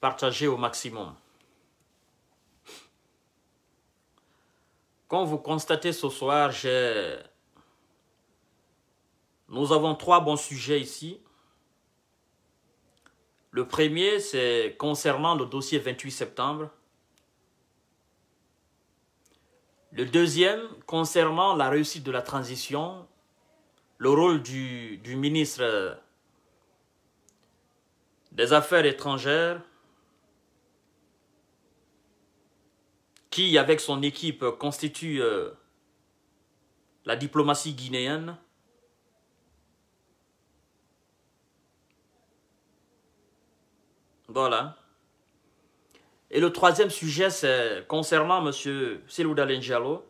Partagez au maximum. Comme vous constatez ce soir, nous avons trois bons sujets ici. Le premier, c'est concernant le dossier 28 septembre. Le deuxième, concernant la réussite de la transition, le rôle du, du ministre des Affaires étrangères qui, avec son équipe, constitue euh, la diplomatie guinéenne, Voilà. Et le troisième sujet, c'est concernant M. Selouda Lenjalo.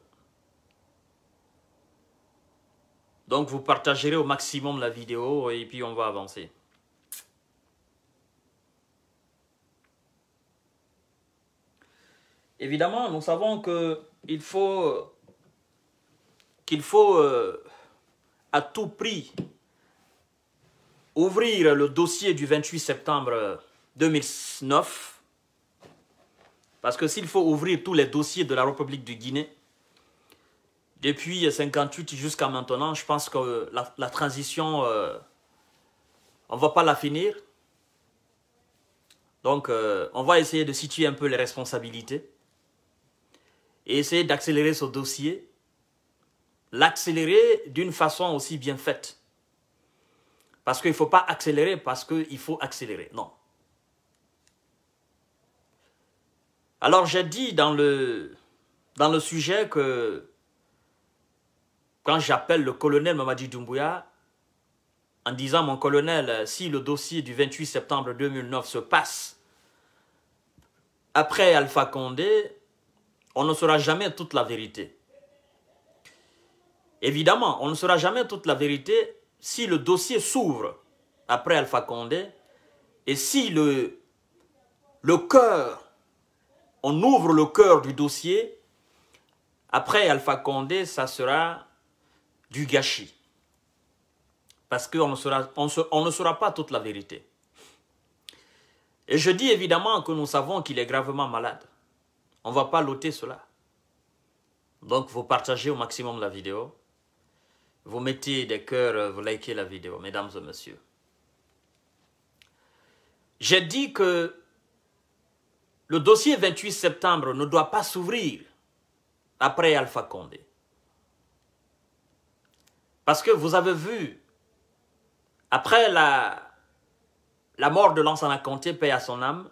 Donc, vous partagerez au maximum la vidéo et puis on va avancer. Évidemment, nous savons qu'il faut, qu'il faut euh, à tout prix ouvrir le dossier du 28 septembre 2009, parce que s'il faut ouvrir tous les dossiers de la République de Guinée, depuis 1958 jusqu'à maintenant, je pense que la, transition, euh, on ne va pas la finir. Donc, euh, on va essayer de situer un peu les responsabilités et essayer d'accélérer ce dossier, l'accélérer d'une façon aussi bien faite. Parce qu'il ne faut pas accélérer parce qu'il faut accélérer, non. Alors j'ai dit dans le, dans le sujet que quand j'appelle le colonel Mamadi Doumbouya, en disant, mon colonel, si le dossier du 28 septembre 2009 se passe après Alpha Condé, on ne saura jamais toute la vérité. Évidemment, on ne saura jamais toute la vérité si le dossier s'ouvre après Alpha Condé et si le, le cœur, on ouvre le cœur du dossier, après Alpha Condé, ça sera du gâchis. Parce qu'on ne, on, on ne saura pas toute la vérité. Et je dis évidemment que nous savons qu'il est gravement malade. On ne va pas loter cela. Donc, vous partagez au maximum la vidéo. Vous mettez des cœurs, euh, vous likez la vidéo, mesdames et messieurs. J'ai dit que le dossier 28 septembre ne doit pas s'ouvrir après Alpha Condé. Parce que vous avez vu, après la, la mort de Lansana Conté, paix à son âme,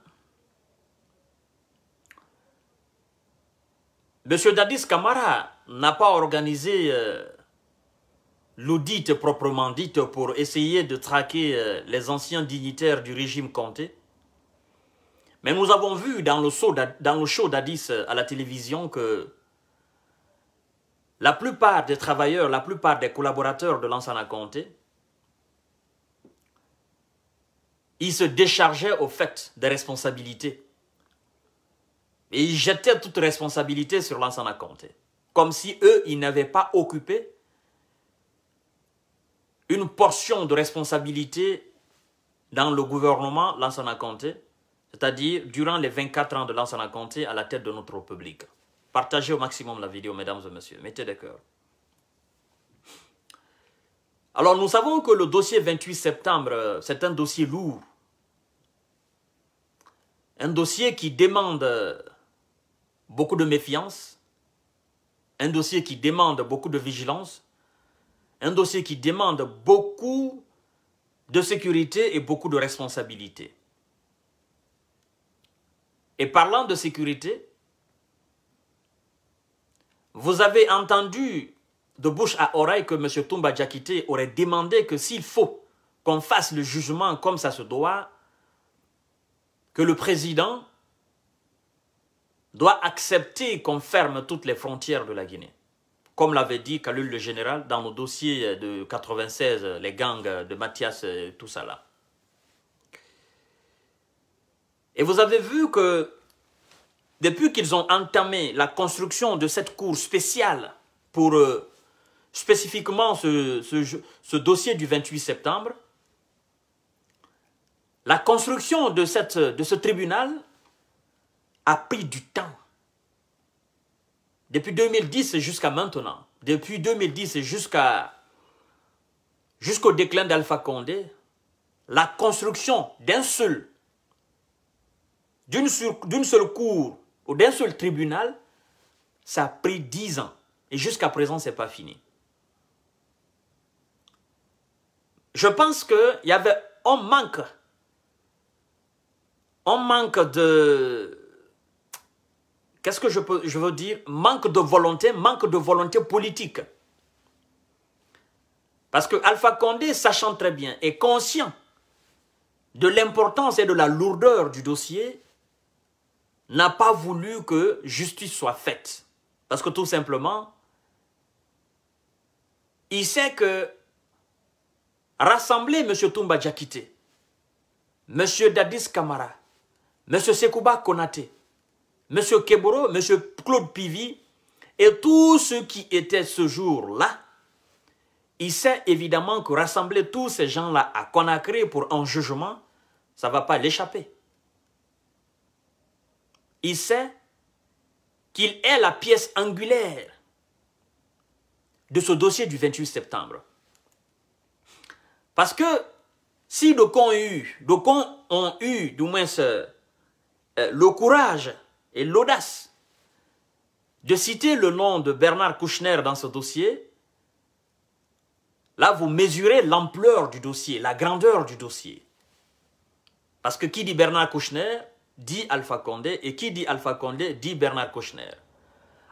Monsieur Dadis Kamara n'a pas organisé euh, l'audit proprement dit pour essayer de traquer euh, les anciens dignitaires du régime Comté. Mais nous avons vu dans le, show, dans euh, à la télévision que la plupart des travailleurs, la plupart des collaborateurs de l'ancien Comté, ils se déchargeaient au fait des responsabilités et ils jetaient toute responsabilité sur Lansana Comté. Comme si eux, ils n'avaient pas occupé une portion de responsabilité dans le gouvernement Lansana Comté. c'est-à-dire durant les 24 ans de Lansana Comté à la tête de notre République. Partagez au maximum la vidéo, mesdames et messieurs. Mettez des cœurs. Alors, nous savons que le dossier 28 septembre, c'est un dossier lourd. Un dossier qui demande beaucoup de méfiance, un dossier qui demande beaucoup de vigilance, un dossier qui demande beaucoup de sécurité et beaucoup de responsabilité. Et parlant de sécurité, vous avez entendu de bouche à oreille que M. Toumba Djakite aurait demandé que s'il faut qu'on fasse le jugement comme ça se doit, que le président doit accepter qu'on ferme toutes les frontières de la Guinée. Comme l'avait dit Kalul le général dans nos dossiers de 1996, les gangs de Mathias, tout ça là. Et vous avez vu que depuis qu'ils ont entamé la construction de cette cour spéciale pour euh, spécifiquement ce, ce dossier du 28 septembre, la construction de, cette, de ce tribunal a pris du temps. Depuis 2010 jusqu'à maintenant, depuis 2010 jusqu'à jusqu'au déclin d'Alpha Condé, la construction d'un seul, d'une seule cour ou d'un seul tribunal, ça a pris dix ans. Et jusqu'à présent, ce n'est pas fini. Je pense que il y avait on manque. On manque de, Qu'est-ce que je, veux dire Manque de volonté, manque de volonté politique. Parce que Alpha Condé, sachant très bien, et conscient de l'importance et de la lourdeur du dossier, n'a pas voulu que justice soit faite. Parce que tout simplement, il sait que rassembler M. Toumba Djakite, M. Dadis Kamara, M. Sekouba Konate, M. Keboro, M. Claude Pivy et tous ceux qui étaient ce jour-là, il sait évidemment que rassembler tous ces gens-là à Conakry pour un jugement, ça ne va pas l'échapper. Il sait qu'il est la pièce angulaire de ce dossier du 28 septembre. Parce que si Docon ont eu, Docon ont eu, du moins, ce... Euh, le courage et l'audace de citer le nom de Bernard Kouchner dans ce dossier, là vous mesurez l'ampleur du dossier, la grandeur du dossier. Parce que qui dit Bernard Kouchner dit Alpha Condé, et qui dit Alpha Condé dit Bernard Kouchner.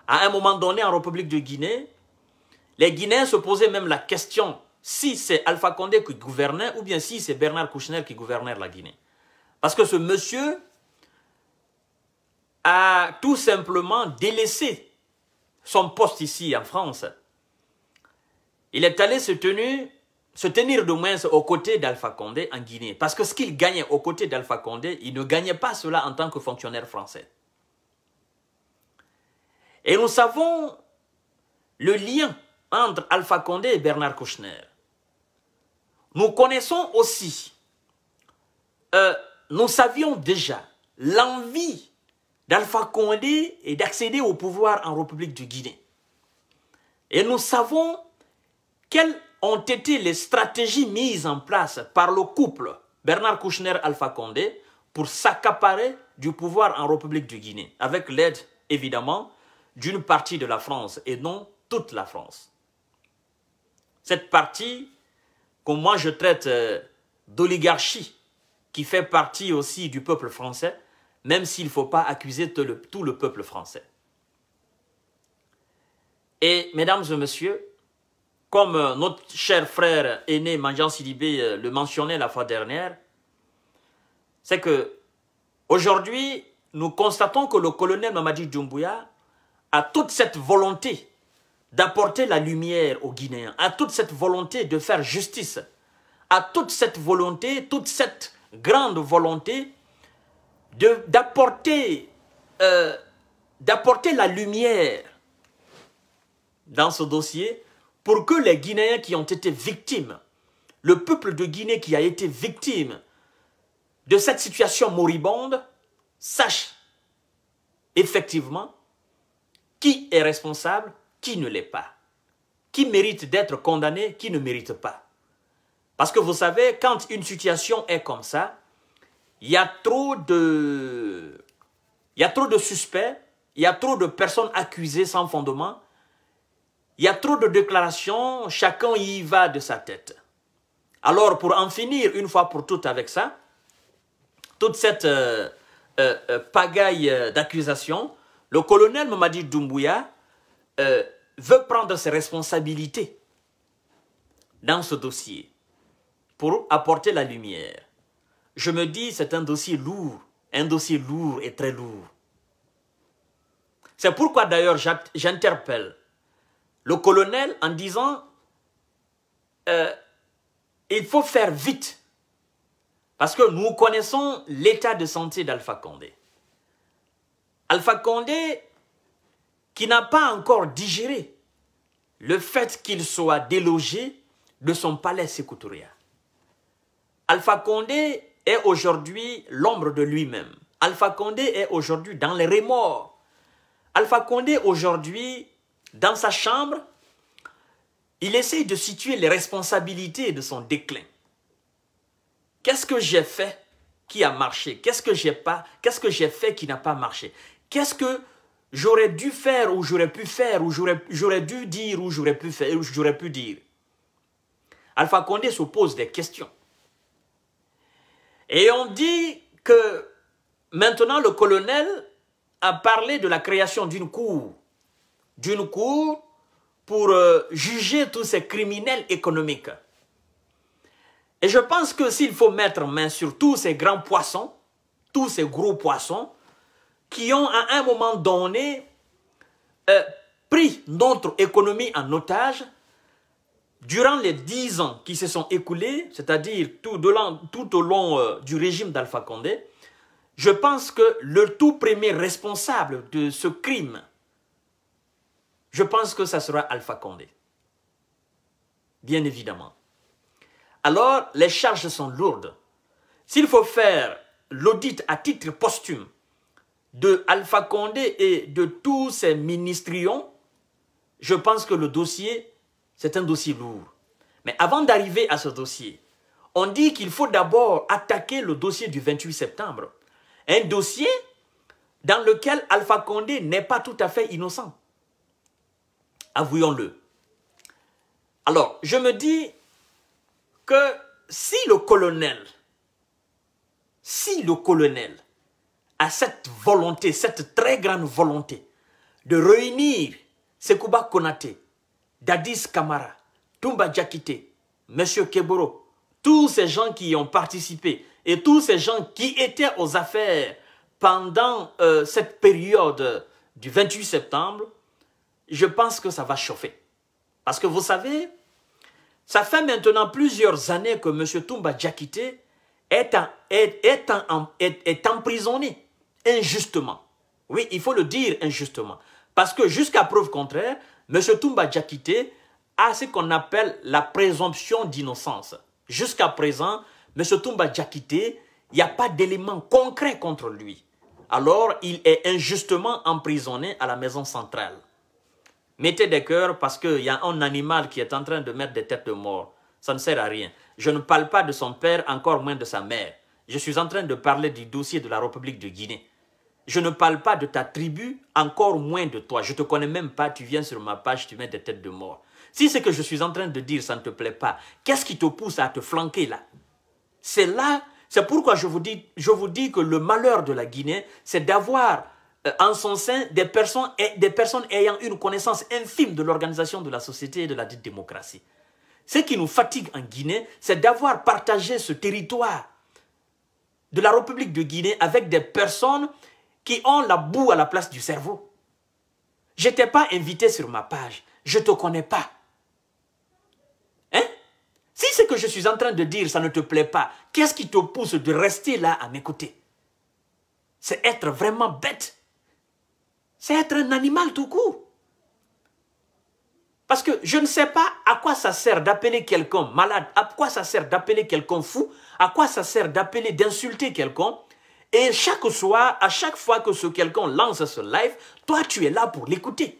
À un moment donné, en République de Guinée, les Guinéens se posaient même la question si c'est Alpha Condé qui gouvernait ou bien si c'est Bernard Kouchner qui gouvernait la Guinée. Parce que ce monsieur a tout simplement délaissé son poste ici en France. Il est allé se tenir, se tenir de moins aux côtés d'Alpha Condé en Guinée. Parce que ce qu'il gagnait aux côtés d'Alpha Condé, il ne gagnait pas cela en tant que fonctionnaire français. Et nous savons le lien entre Alpha Condé et Bernard Kouchner. Nous connaissons aussi, euh, nous savions déjà l'envie d'Alpha Condé et d'accéder au pouvoir en République du Guinée. Et nous savons quelles ont été les stratégies mises en place par le couple Bernard Kouchner-Alpha Condé pour s'accaparer du pouvoir en République du Guinée, avec l'aide, évidemment, d'une partie de la France et non toute la France. Cette partie que moi je traite euh, d'oligarchie, qui fait partie aussi du peuple français, même s'il ne faut pas accuser le, tout le peuple français. Et mesdames et messieurs, comme notre cher frère aîné Manjan Sidibé euh, le mentionnait la fois dernière, c'est que aujourd'hui, nous constatons que le colonel Mamadi Djumbuya a toute cette volonté d'apporter la lumière aux Guinéens, a toute cette volonté de faire justice, a toute cette volonté, toute cette grande volonté euh, d'apporter la lumière dans ce dossier pour que les Guinéens qui ont été victimes, le peuple de Guinée qui a été victime de cette situation moribonde, sache effectivement qui est responsable, qui ne l'est pas, qui mérite d'être condamné, qui ne mérite pas. Parce que vous savez, quand une situation est comme ça, il y a trop de... a trop de suspects, il y a trop de personnes accusées sans fondement, il y a trop de déclarations, chacun y va de sa tête. Alors pour en finir une fois pour toutes avec ça, toute cette euh, euh, euh, pagaille d'accusations, le colonel Mamadi Doumbouya veut prendre ses responsabilités dans ce dossier pour apporter la lumière je me dis, c'est un dossier lourd, un dossier lourd et très lourd. C'est pourquoi d'ailleurs j'interpelle le colonel en disant, euh, il faut faire vite, parce que nous connaissons l'état de santé d'Alpha Condé. Alpha Condé qui n'a pas encore digéré le fait qu'il soit délogé de son palais secoutourien. Alpha Condé est aujourd'hui l'ombre de lui-même. Alpha Condé est aujourd'hui dans les remords. Alpha Condé aujourd'hui, dans sa chambre, il essaye de situer les responsabilités de son déclin. Qu'est-ce que j'ai fait qui a marché Qu'est-ce que j'ai pas Qu'est-ce que j'ai fait qui n'a pas marché Qu'est-ce que j'aurais dû faire ou j'aurais pu faire ou j'aurais dû dire ou j'aurais pu faire ou j'aurais pu dire Alpha Condé se pose des questions. Et on dit que maintenant le colonel a parlé de la création d'une cour, d'une cour pour euh, juger tous ces criminels économiques. Et je pense que s'il faut mettre main sur tous ces grands poissons, tous ces gros poissons, qui ont à un moment donné euh, pris notre économie en otage, Durant les dix ans qui se sont écoulés, c'est-à-dire tout, au long euh, du régime d'Alpha Condé, je pense que le tout premier responsable de ce crime, je pense que ça sera Alpha Condé. Bien évidemment. Alors, les charges sont lourdes. S'il faut faire l'audit à titre posthume de Alpha Condé et de tous ses ministrions, je pense que le dossier c'est un dossier lourd. Mais avant d'arriver à ce dossier, on dit qu'il faut d'abord attaquer le dossier du 28 septembre. Un dossier dans lequel Alpha Condé n'est pas tout à fait innocent. Avouons-le. Alors, je me dis que si le colonel, si le colonel a cette volonté, cette très grande volonté de réunir Sekouba Konaté Dadis Kamara, Tumba Djakite, M. Keboro, tous ces gens qui ont participé et tous ces gens qui étaient aux affaires pendant euh, cette période du 28 septembre, je pense que ça va chauffer. Parce que vous savez, ça fait maintenant plusieurs années que M. Tumba Djakite est, est, emprisonné injustement. Oui, il faut le dire injustement. Parce que jusqu'à preuve contraire, M. Toumba Djakite a ce qu'on appelle la présomption d'innocence. Jusqu'à présent, M. Toumba Djakite il n'y a pas d'éléments concrets contre lui. Alors, il est injustement emprisonné à la maison centrale. Mettez des cœurs parce qu'il y a un animal qui est en train de mettre des têtes de mort. Ça ne sert à rien. Je ne parle pas de son père, encore moins de sa mère. Je suis en train de parler du dossier de la République de Guinée. Je ne parle pas de ta tribu, encore moins de toi. Je ne te connais même pas, tu viens sur ma page, tu mets des têtes de mort. Si ce que je suis en train de dire, ça ne te plaît pas, qu'est-ce qui te pousse à te flanquer là C'est là, c'est pourquoi je vous, dis, je vous dis que le malheur de la Guinée, c'est d'avoir euh, en son sein des personnes, des personnes ayant une connaissance infime de l'organisation de la société et de la dite démocratie. Ce qui nous fatigue en Guinée, c'est d'avoir partagé ce territoire de la République de Guinée avec des personnes qui ont la boue à la place du cerveau. Je t'ai pas invité sur ma page. Je ne te connais pas. Hein? Si ce que je suis en train de dire, ça ne te plaît pas, qu'est-ce qui te pousse de rester là à m'écouter C'est être vraiment bête. C'est être un animal tout court. Parce que je ne sais pas à quoi ça sert d'appeler quelqu'un malade, à quoi ça sert d'appeler quelqu'un fou, à quoi ça sert d'appeler, d'insulter quelqu'un, et chaque soir, à chaque fois que ce quelqu'un lance ce live, toi, tu es là pour l'écouter.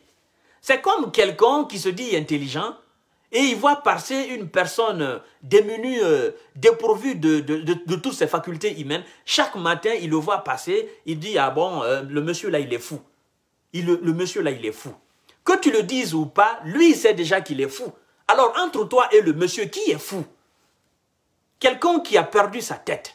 C'est comme quelqu'un qui se dit intelligent et il voit passer une personne démunie, euh, dépourvue de, toutes ses facultés humaines. Chaque matin, il le voit passer, il dit, ah bon, euh, le monsieur là, il est fou. Il, le, le monsieur là, il est fou. Que tu le dises ou pas, lui, il sait déjà qu'il est fou. Alors, entre toi et le monsieur, qui est fou Quelqu'un qui a perdu sa tête.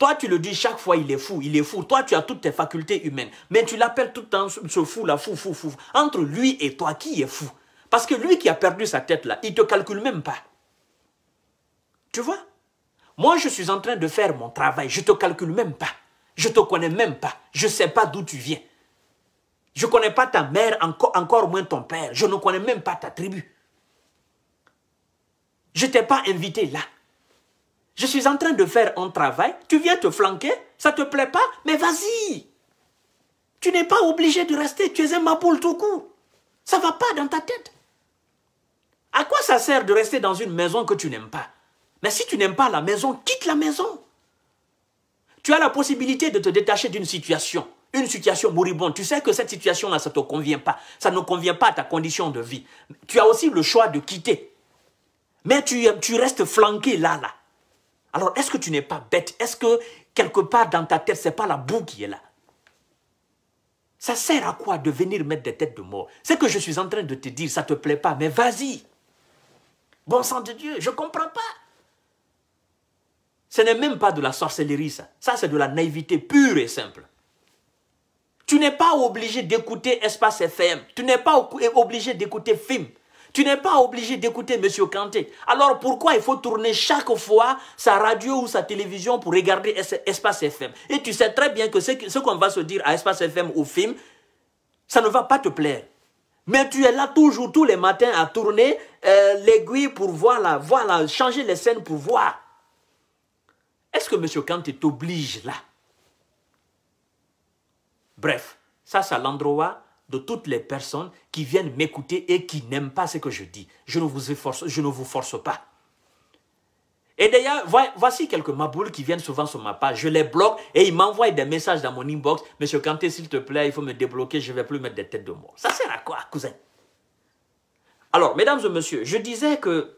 Toi, tu le dis chaque fois, il est fou, il est fou. Toi, tu as toutes tes facultés humaines. Mais tu l'appelles tout le temps ce fou-là, fou, fou, fou. Entre lui et toi, qui est fou Parce que lui qui a perdu sa tête-là, il ne te calcule même pas. Tu vois Moi, je suis en train de faire mon travail. Je ne te calcule même pas. Je ne te connais même pas. Je ne sais pas d'où tu viens. Je ne connais pas ta mère, encore, encore moins ton père. Je ne connais même pas ta tribu. Je ne t'ai pas invité là. Je suis en train de faire un travail, tu viens te flanquer, ça te plaît pas, mais vas-y. Tu n'es pas obligé de rester, tu es un maboule tout court. Ça va pas dans ta tête. À quoi ça sert de rester dans une maison que tu n'aimes pas Mais si tu n'aimes pas la maison, quitte la maison. Tu as la possibilité de te détacher d'une situation, une situation moribonde. Tu sais que cette situation-là, ça ne te convient pas. Ça ne convient pas à ta condition de vie. Tu as aussi le choix de quitter. Mais tu, tu restes flanqué là, là. Alors, est-ce que tu n'es pas bête Est-ce que quelque part dans ta tête, ce n'est pas la boue qui est là Ça sert à quoi de venir mettre des têtes de mort C'est que je suis en train de te dire, ça ne te plaît pas, mais vas-y. Bon sang de Dieu, je ne comprends pas. Ce n'est même pas de la sorcellerie, ça. Ça, c'est de la naïveté pure et simple. Tu n'es pas obligé d'écouter Espace FM. Tu n'es pas obligé d'écouter film. Tu n'es pas obligé d'écouter M. Kanté. Alors pourquoi il faut tourner chaque fois sa radio ou sa télévision pour regarder Espace FM Et tu sais très bien que ce qu'on va se dire à Espace FM ou film, ça ne va pas te plaire. Mais tu es là toujours, tous les matins, à tourner euh, l'aiguille pour voir là, voilà, changer les scènes pour voir. Est-ce que M. Kanté t'oblige là Bref, ça c'est l'endroit de toutes les personnes qui viennent m'écouter et qui n'aiment pas ce que je dis. Je ne vous force, je ne vous force pas. Et d'ailleurs, voici quelques maboules qui viennent souvent sur ma page. Je les bloque et ils m'envoient des messages dans mon inbox. Monsieur Kanté, s'il te plaît, il faut me débloquer, je ne vais plus mettre des têtes de mort. Ça sert à quoi, cousin Alors, mesdames et messieurs, je disais que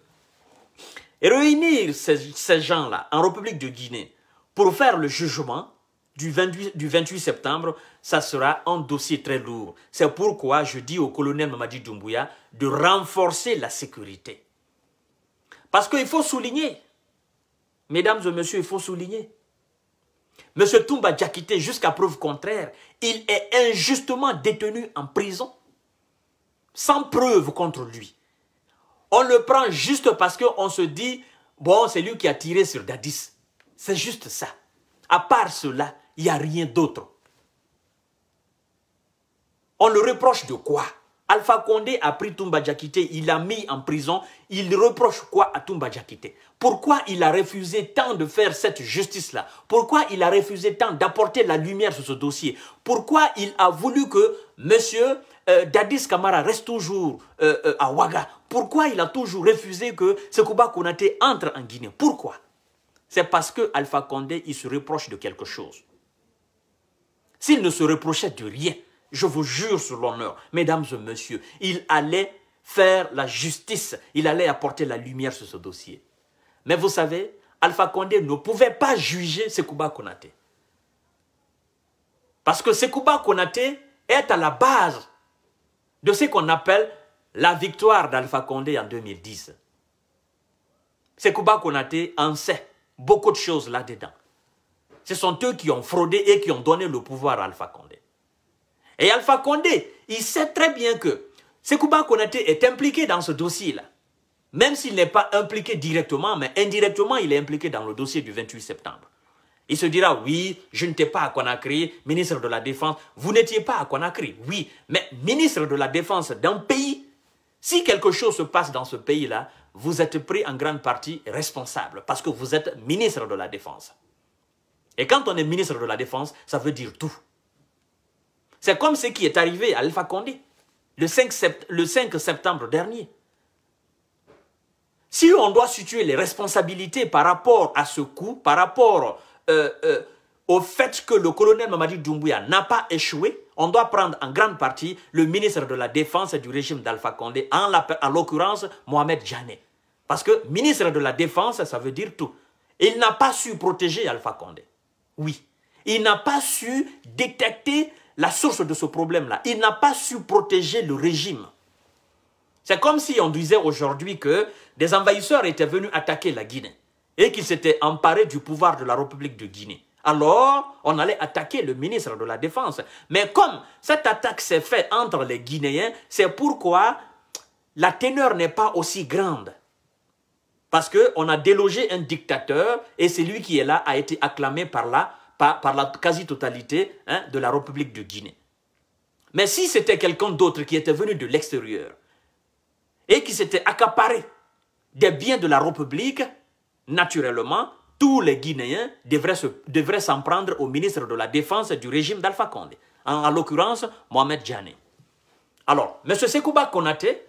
réunir ces gens-là en République de Guinée pour faire le jugement, du 28, septembre, ça sera un dossier très lourd. C'est pourquoi je dis au colonel Mamadi Doumbouya de renforcer la sécurité. Parce qu'il faut souligner, mesdames et messieurs, il faut souligner, Monsieur Toumba Djakité, jusqu'à preuve contraire, il est injustement détenu en prison, sans preuve contre lui. On le prend juste parce qu'on se dit, bon, c'est lui qui a tiré sur Dadis. C'est juste ça. À part cela, il n'y a rien d'autre. On le reproche de quoi Alpha Condé a pris Toumba Diakité, il l'a mis en prison. Il reproche quoi à Toumba Diakité Pourquoi il a refusé tant de faire cette justice-là Pourquoi il a refusé tant d'apporter la lumière sur ce dossier Pourquoi il a voulu que M. Euh, Dadis Kamara reste toujours euh, euh, à Ouaga Pourquoi il a toujours refusé que Sekouba Konate entre en Guinée Pourquoi C'est parce que Alpha Condé, il se reproche de quelque chose. S'il ne se reprochait de rien, je vous jure sur l'honneur, mesdames et messieurs, il allait faire la justice, il allait apporter la lumière sur ce dossier. Mais vous savez, Alpha Condé ne pouvait pas juger Sekouba Konaté. Parce que Sekouba Konaté est à la base de ce qu'on appelle la victoire d'Alpha Condé en 2010. Sekouba Konaté en sait beaucoup de choses là-dedans. Ce sont eux qui ont fraudé et qui ont donné le pouvoir à Alpha Condé. Et Alpha Condé, il sait très bien que Sekouba Konate est impliqué dans ce dossier-là. Même s'il n'est pas impliqué directement, mais indirectement, il est impliqué dans le dossier du 28 septembre. Il se dira, oui, je n'étais pas à Conakry, ministre de la Défense. Vous n'étiez pas à Conakry, oui, mais ministre de la Défense d'un pays, si quelque chose se passe dans ce pays-là, vous êtes pris en grande partie responsable parce que vous êtes ministre de la Défense. Et quand on est ministre de la Défense, ça veut dire tout. C'est comme ce qui est arrivé à Alpha Condé le 5, septembre dernier. Si on doit situer les responsabilités par rapport à ce coup, par rapport euh, euh, au fait que le colonel Mamadi Doumbouya n'a pas échoué, on doit prendre en grande partie le ministre de la Défense du régime d'Alpha Condé, en l'occurrence Mohamed Janet. Parce que ministre de la Défense, ça veut dire tout. Il n'a pas su protéger Alpha Condé. Oui. Il n'a pas su détecter la source de ce problème-là. Il n'a pas su protéger le régime. C'est comme si on disait aujourd'hui que des envahisseurs étaient venus attaquer la Guinée et qu'ils s'étaient emparés du pouvoir de la République de Guinée. Alors, on allait attaquer le ministre de la Défense. Mais comme cette attaque s'est faite entre les Guinéens, c'est pourquoi la teneur n'est pas aussi grande. Parce qu'on a délogé un dictateur et celui qui est là a été acclamé par la, par, la quasi-totalité hein, de la République de Guinée. Mais si c'était quelqu'un d'autre qui était venu de l'extérieur et qui s'était accaparé des biens de la République, naturellement, tous les Guinéens devraient s'en prendre au ministre de la Défense du régime d'Alpha Condé, en, l'occurrence Mohamed Djané. Alors, M. Sekouba Konaté,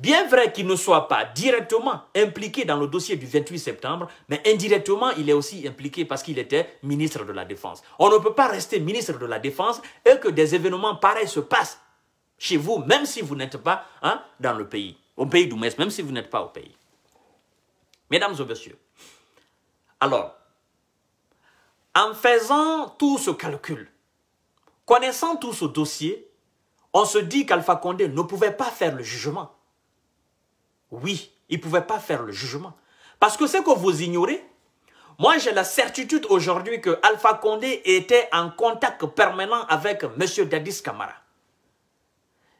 Bien vrai qu'il ne soit pas directement impliqué dans le dossier du 28 septembre, mais indirectement, il est aussi impliqué parce qu'il était ministre de la Défense. On ne peut pas rester ministre de la Défense et que des événements pareils se passent chez vous, même si vous n'êtes pas hein, dans le pays, au pays d'Oumès, même si vous n'êtes pas au pays. Mesdames et messieurs, alors, en faisant tout ce calcul, connaissant tout ce dossier, on se dit qu'Alpha Condé ne pouvait pas faire le jugement oui, il ne pouvait pas faire le jugement. Parce que ce que vous ignorez, moi j'ai la certitude aujourd'hui que Alpha Condé était en contact permanent avec M. Dadis Kamara.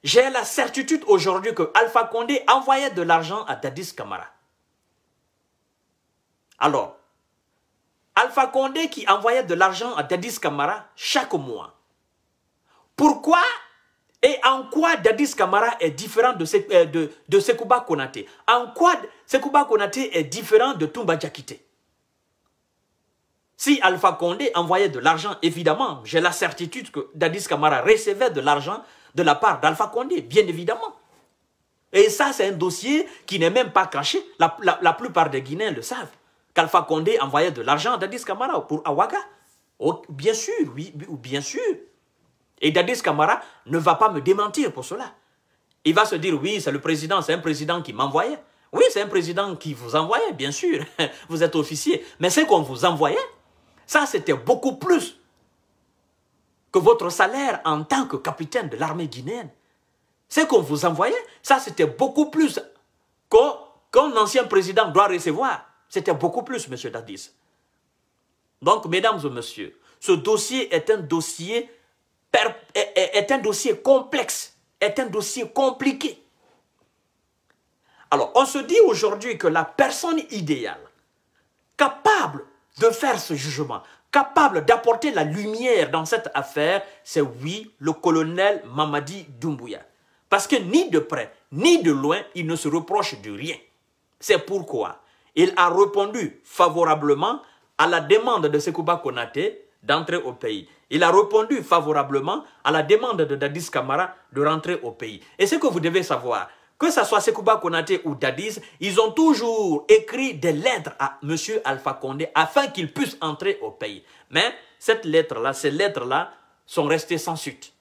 J'ai la certitude aujourd'hui que Alpha Condé envoyait de l'argent à Dadis Kamara. Alors, Alpha Condé qui envoyait de l'argent à Dadis Camara chaque mois. Pourquoi et en quoi Dadis Kamara est différent de, euh, de, de, Sekouba Konate En quoi Sekouba Konate est différent de Toumba Djakite Si Alpha Condé envoyait de l'argent, évidemment, j'ai la certitude que Dadis Kamara recevait de l'argent de la part d'Alpha Condé, bien évidemment. Et ça, c'est un dossier qui n'est même pas caché. La, plupart des Guinéens le savent. Qu'Alpha Condé envoyait de l'argent à Dadis Kamara pour Awaga. Oh, bien sûr, oui, bien sûr. Et Dadis Kamara ne va pas me démentir pour cela. Il va se dire, oui, c'est le président, c'est un président qui m'envoyait. Oui, c'est un président qui vous envoyait, bien sûr. vous êtes officier. Mais ce qu'on vous envoyait, ça, c'était beaucoup plus que votre salaire en tant que capitaine de l'armée guinéenne. Ce qu'on vous envoyait, ça, c'était beaucoup plus qu'un ancien président doit recevoir. C'était beaucoup plus, Monsieur Dadis. Donc, mesdames et messieurs, ce dossier est un dossier est un dossier complexe, est un dossier compliqué. Alors, on se dit aujourd'hui que la personne idéale, capable de faire ce jugement, capable d'apporter la lumière dans cette affaire, c'est oui, le colonel Mamadi Doumbouya. Parce que ni de près, ni de loin, il ne se reproche de rien. C'est pourquoi il a répondu favorablement à la demande de Sekouba Konate d'entrer au pays. Il a répondu favorablement à la demande de Dadis Kamara de rentrer au pays. Et ce que vous devez savoir, que ce soit Sekouba Konate ou Dadis, ils ont toujours écrit des lettres à M. Alpha Condé afin qu'il puisse entrer au pays. Mais cette lettre-là, ces lettres-là sont restées sans suite.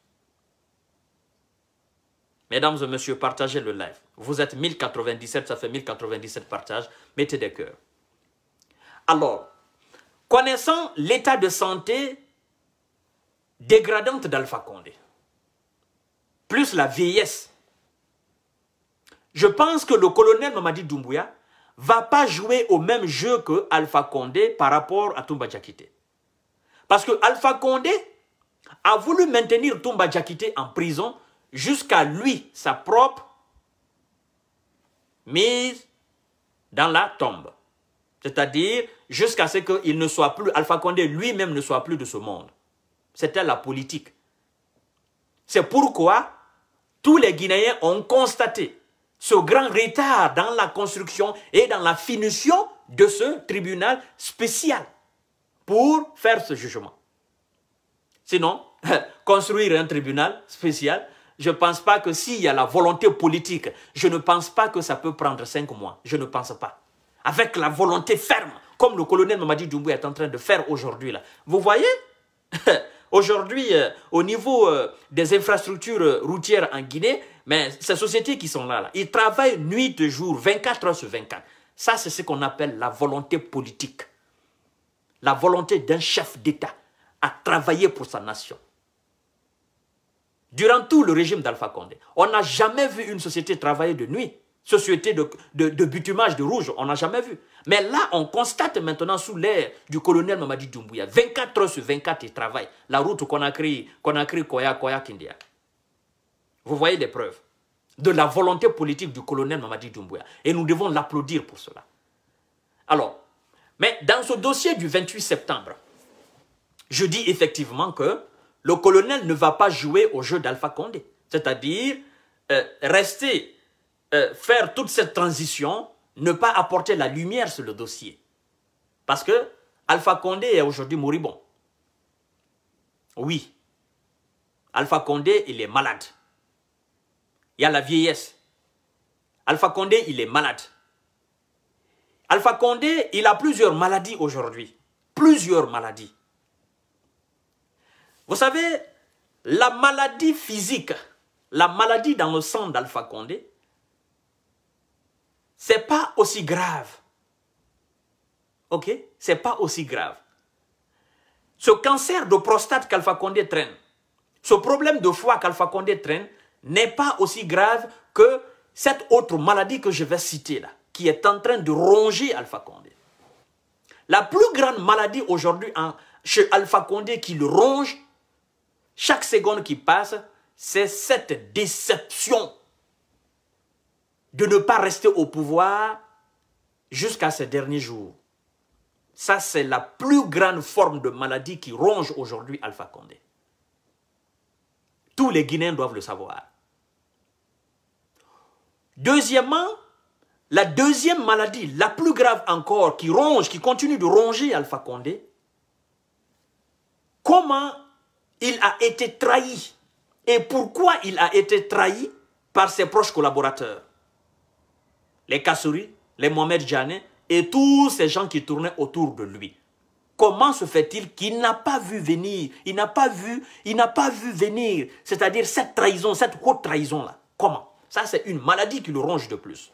Mesdames et messieurs, partagez le live. Vous êtes 1097, ça fait 1097 partages. Mettez des cœurs. Alors, connaissant l'état de santé dégradante d'Alpha Condé, plus la vieillesse, je pense que le colonel Mamadi Doumbouya va pas jouer au même jeu que Alpha Condé par rapport à Toumba Diakité. Parce que Alpha Condé a voulu maintenir Toumba Diakité en prison jusqu'à lui, sa propre mise dans la tombe. C'est-à-dire jusqu'à ce qu'il ne soit plus, Alpha Condé lui-même ne soit plus de ce monde. C'était la politique. C'est pourquoi tous les Guinéens ont constaté ce grand retard dans la construction et dans la finition de ce tribunal spécial pour faire ce jugement. Sinon, construire un tribunal spécial, je ne pense pas que s'il y a la volonté politique, je ne pense pas que ça peut prendre cinq mois. Je ne pense pas. Avec la volonté ferme, comme le colonel Mamadi Doumbou est en train de faire aujourd'hui. là. Vous voyez Aujourd'hui, euh, au niveau euh, des infrastructures euh, routières en Guinée, mais ces sociétés qui sont là, ils travaillent nuit de jour, 24 heures sur 24. Ça, c'est ce qu'on appelle la volonté politique. La volonté d'un chef d'État à travailler pour sa nation. Durant tout le régime d'Alpha Condé, on n'a jamais vu une société travailler de nuit société de, de, butumage de rouge, on n'a jamais vu. Mais là, on constate maintenant sous l'air du colonel Mamadi Doumbouya, 24 heures sur 24, il travaille. La route qu'on a créée, qu'on a créée Koya, Koya, Kindia. Vous voyez les preuves de la volonté politique du colonel Mamadi Doumbouya. Et nous devons l'applaudir pour cela. Alors, mais dans ce dossier du 28 septembre, je dis effectivement que le colonel ne va pas jouer au jeu d'Alpha Condé. C'est-à-dire euh, rester euh, faire toute cette transition, ne pas apporter la lumière sur le dossier. Parce que Alpha Condé est aujourd'hui moribond. Oui. Alpha Condé, il est malade. Il y a la vieillesse. Alpha Condé, il est malade. Alpha Condé, il a plusieurs maladies aujourd'hui. Plusieurs maladies. Vous savez, la maladie physique, la maladie dans le sang d'Alpha Condé, c'est pas aussi grave. OK C'est pas aussi grave. Ce cancer de prostate qu'Alpha Condé traîne, ce problème de foie qu'Alpha Condé traîne, n'est pas aussi grave que cette autre maladie que je vais citer là, qui est en train de ronger Alpha Condé. La plus grande maladie aujourd'hui chez Alpha Condé qui le ronge, chaque seconde qui passe, c'est cette déception de ne pas rester au pouvoir jusqu'à ces derniers jours. Ça, c'est la plus grande forme de maladie qui ronge aujourd'hui Alpha Condé. Tous les Guinéens doivent le savoir. Deuxièmement, la deuxième maladie, la plus grave encore, qui ronge, qui continue de ronger Alpha Condé, comment il a été trahi et pourquoi il a été trahi par ses proches collaborateurs les Kassouri, les Mohamed Janet et tous ces gens qui tournaient autour de lui. Comment se fait-il qu'il n'a pas vu venir, il n'a pas vu, il n'a pas vu venir, c'est-à-dire cette trahison, cette haute trahison-là Comment Ça, c'est une maladie qui le ronge de plus.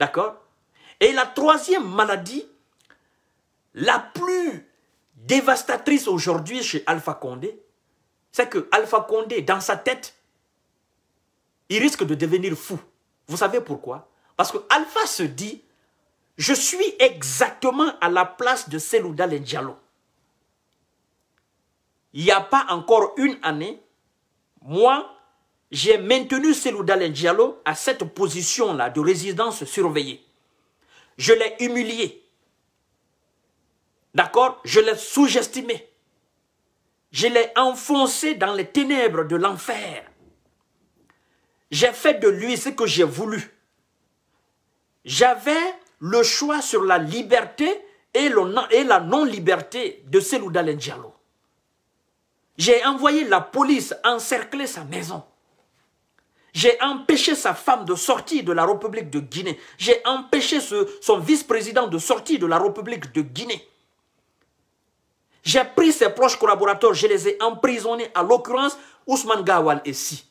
D'accord Et la troisième maladie, la plus dévastatrice aujourd'hui chez Alpha Condé, c'est que Alpha Condé, dans sa tête, il risque de devenir fou. Vous savez pourquoi Parce que Alpha se dit, je suis exactement à la place de Selouda Lendialo. Il n'y a pas encore une année, moi, j'ai maintenu Selouda Lendialo à cette position-là de résidence surveillée. Je l'ai humilié. D'accord Je l'ai sous-estimé. Je l'ai enfoncé dans les ténèbres de l'enfer. J'ai fait de lui ce que j'ai voulu. J'avais le choix sur la liberté et, la non-liberté de Selou Diallo. J'ai envoyé la police encercler sa maison. J'ai empêché sa femme de sortir de la République de Guinée. J'ai empêché son vice-président de sortir de la République de Guinée. J'ai pris ses proches collaborateurs, je les ai emprisonnés, à l'occurrence Ousmane Gawal et Si.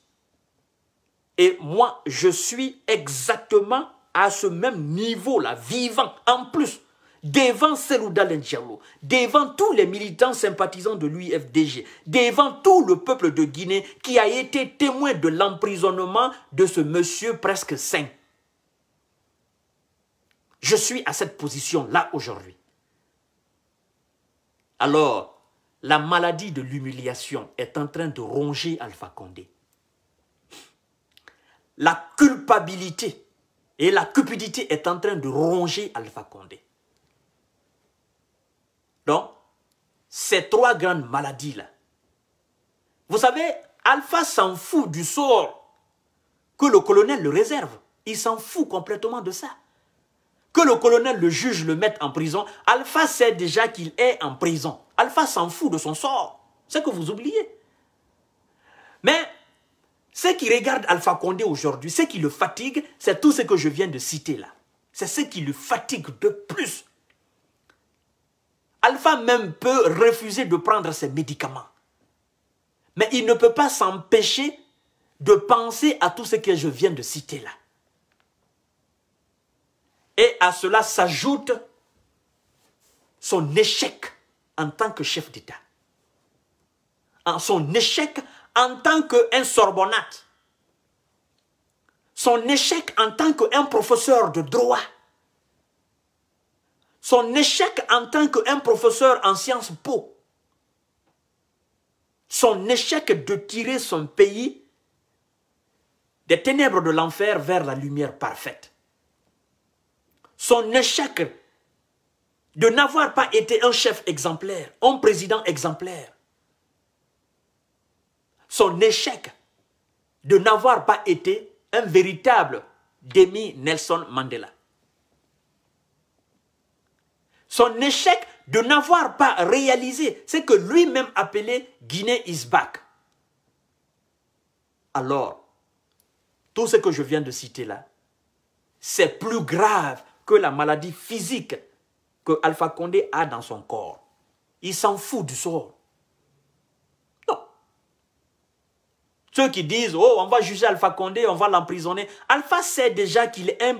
Et moi, je suis exactement à ce même niveau-là, vivant, en plus, devant Serouda Lenchalo, devant tous les militants sympathisants de l'UFDG, devant tout le peuple de Guinée qui a été témoin de l'emprisonnement de ce monsieur presque saint. Je suis à cette position-là aujourd'hui. Alors, la maladie de l'humiliation est en train de ronger Alpha Condé la culpabilité et la cupidité est en train de ronger Alpha Condé. Donc, ces trois grandes maladies-là. Vous savez, Alpha s'en fout du sort que le colonel le réserve. Il s'en fout complètement de ça. Que le colonel le juge le mette en prison, Alpha sait déjà qu'il est en prison. Alpha s'en fout de son sort. C'est que vous oubliez. Mais ce qui regarde Alpha Condé aujourd'hui, ce qui le fatigue, c'est tout ce que je viens de citer là. C'est ce qui le fatigue de plus. Alpha même peut refuser de prendre ses médicaments. Mais il ne peut pas s'empêcher de penser à tout ce que je viens de citer là. Et à cela s'ajoute son échec en tant que chef d'État. Son échec en tant qu'un sorbonnate, son échec en tant qu'un professeur de droit, son échec en tant qu'un professeur en sciences po, son échec de tirer son pays des ténèbres de l'enfer vers la lumière parfaite, son échec de n'avoir pas été un chef exemplaire, un président exemplaire, son échec de n'avoir pas été un véritable demi Nelson Mandela. Son échec de n'avoir pas réalisé ce que lui-même appelait Guinée isbac Alors, tout ce que je viens de citer là, c'est plus grave que la maladie physique que Alpha Condé a dans son corps. Il s'en fout du sort. Ceux qui disent, oh, on va juger Alpha Condé, on va l'emprisonner. Alpha sait déjà qu'il aime.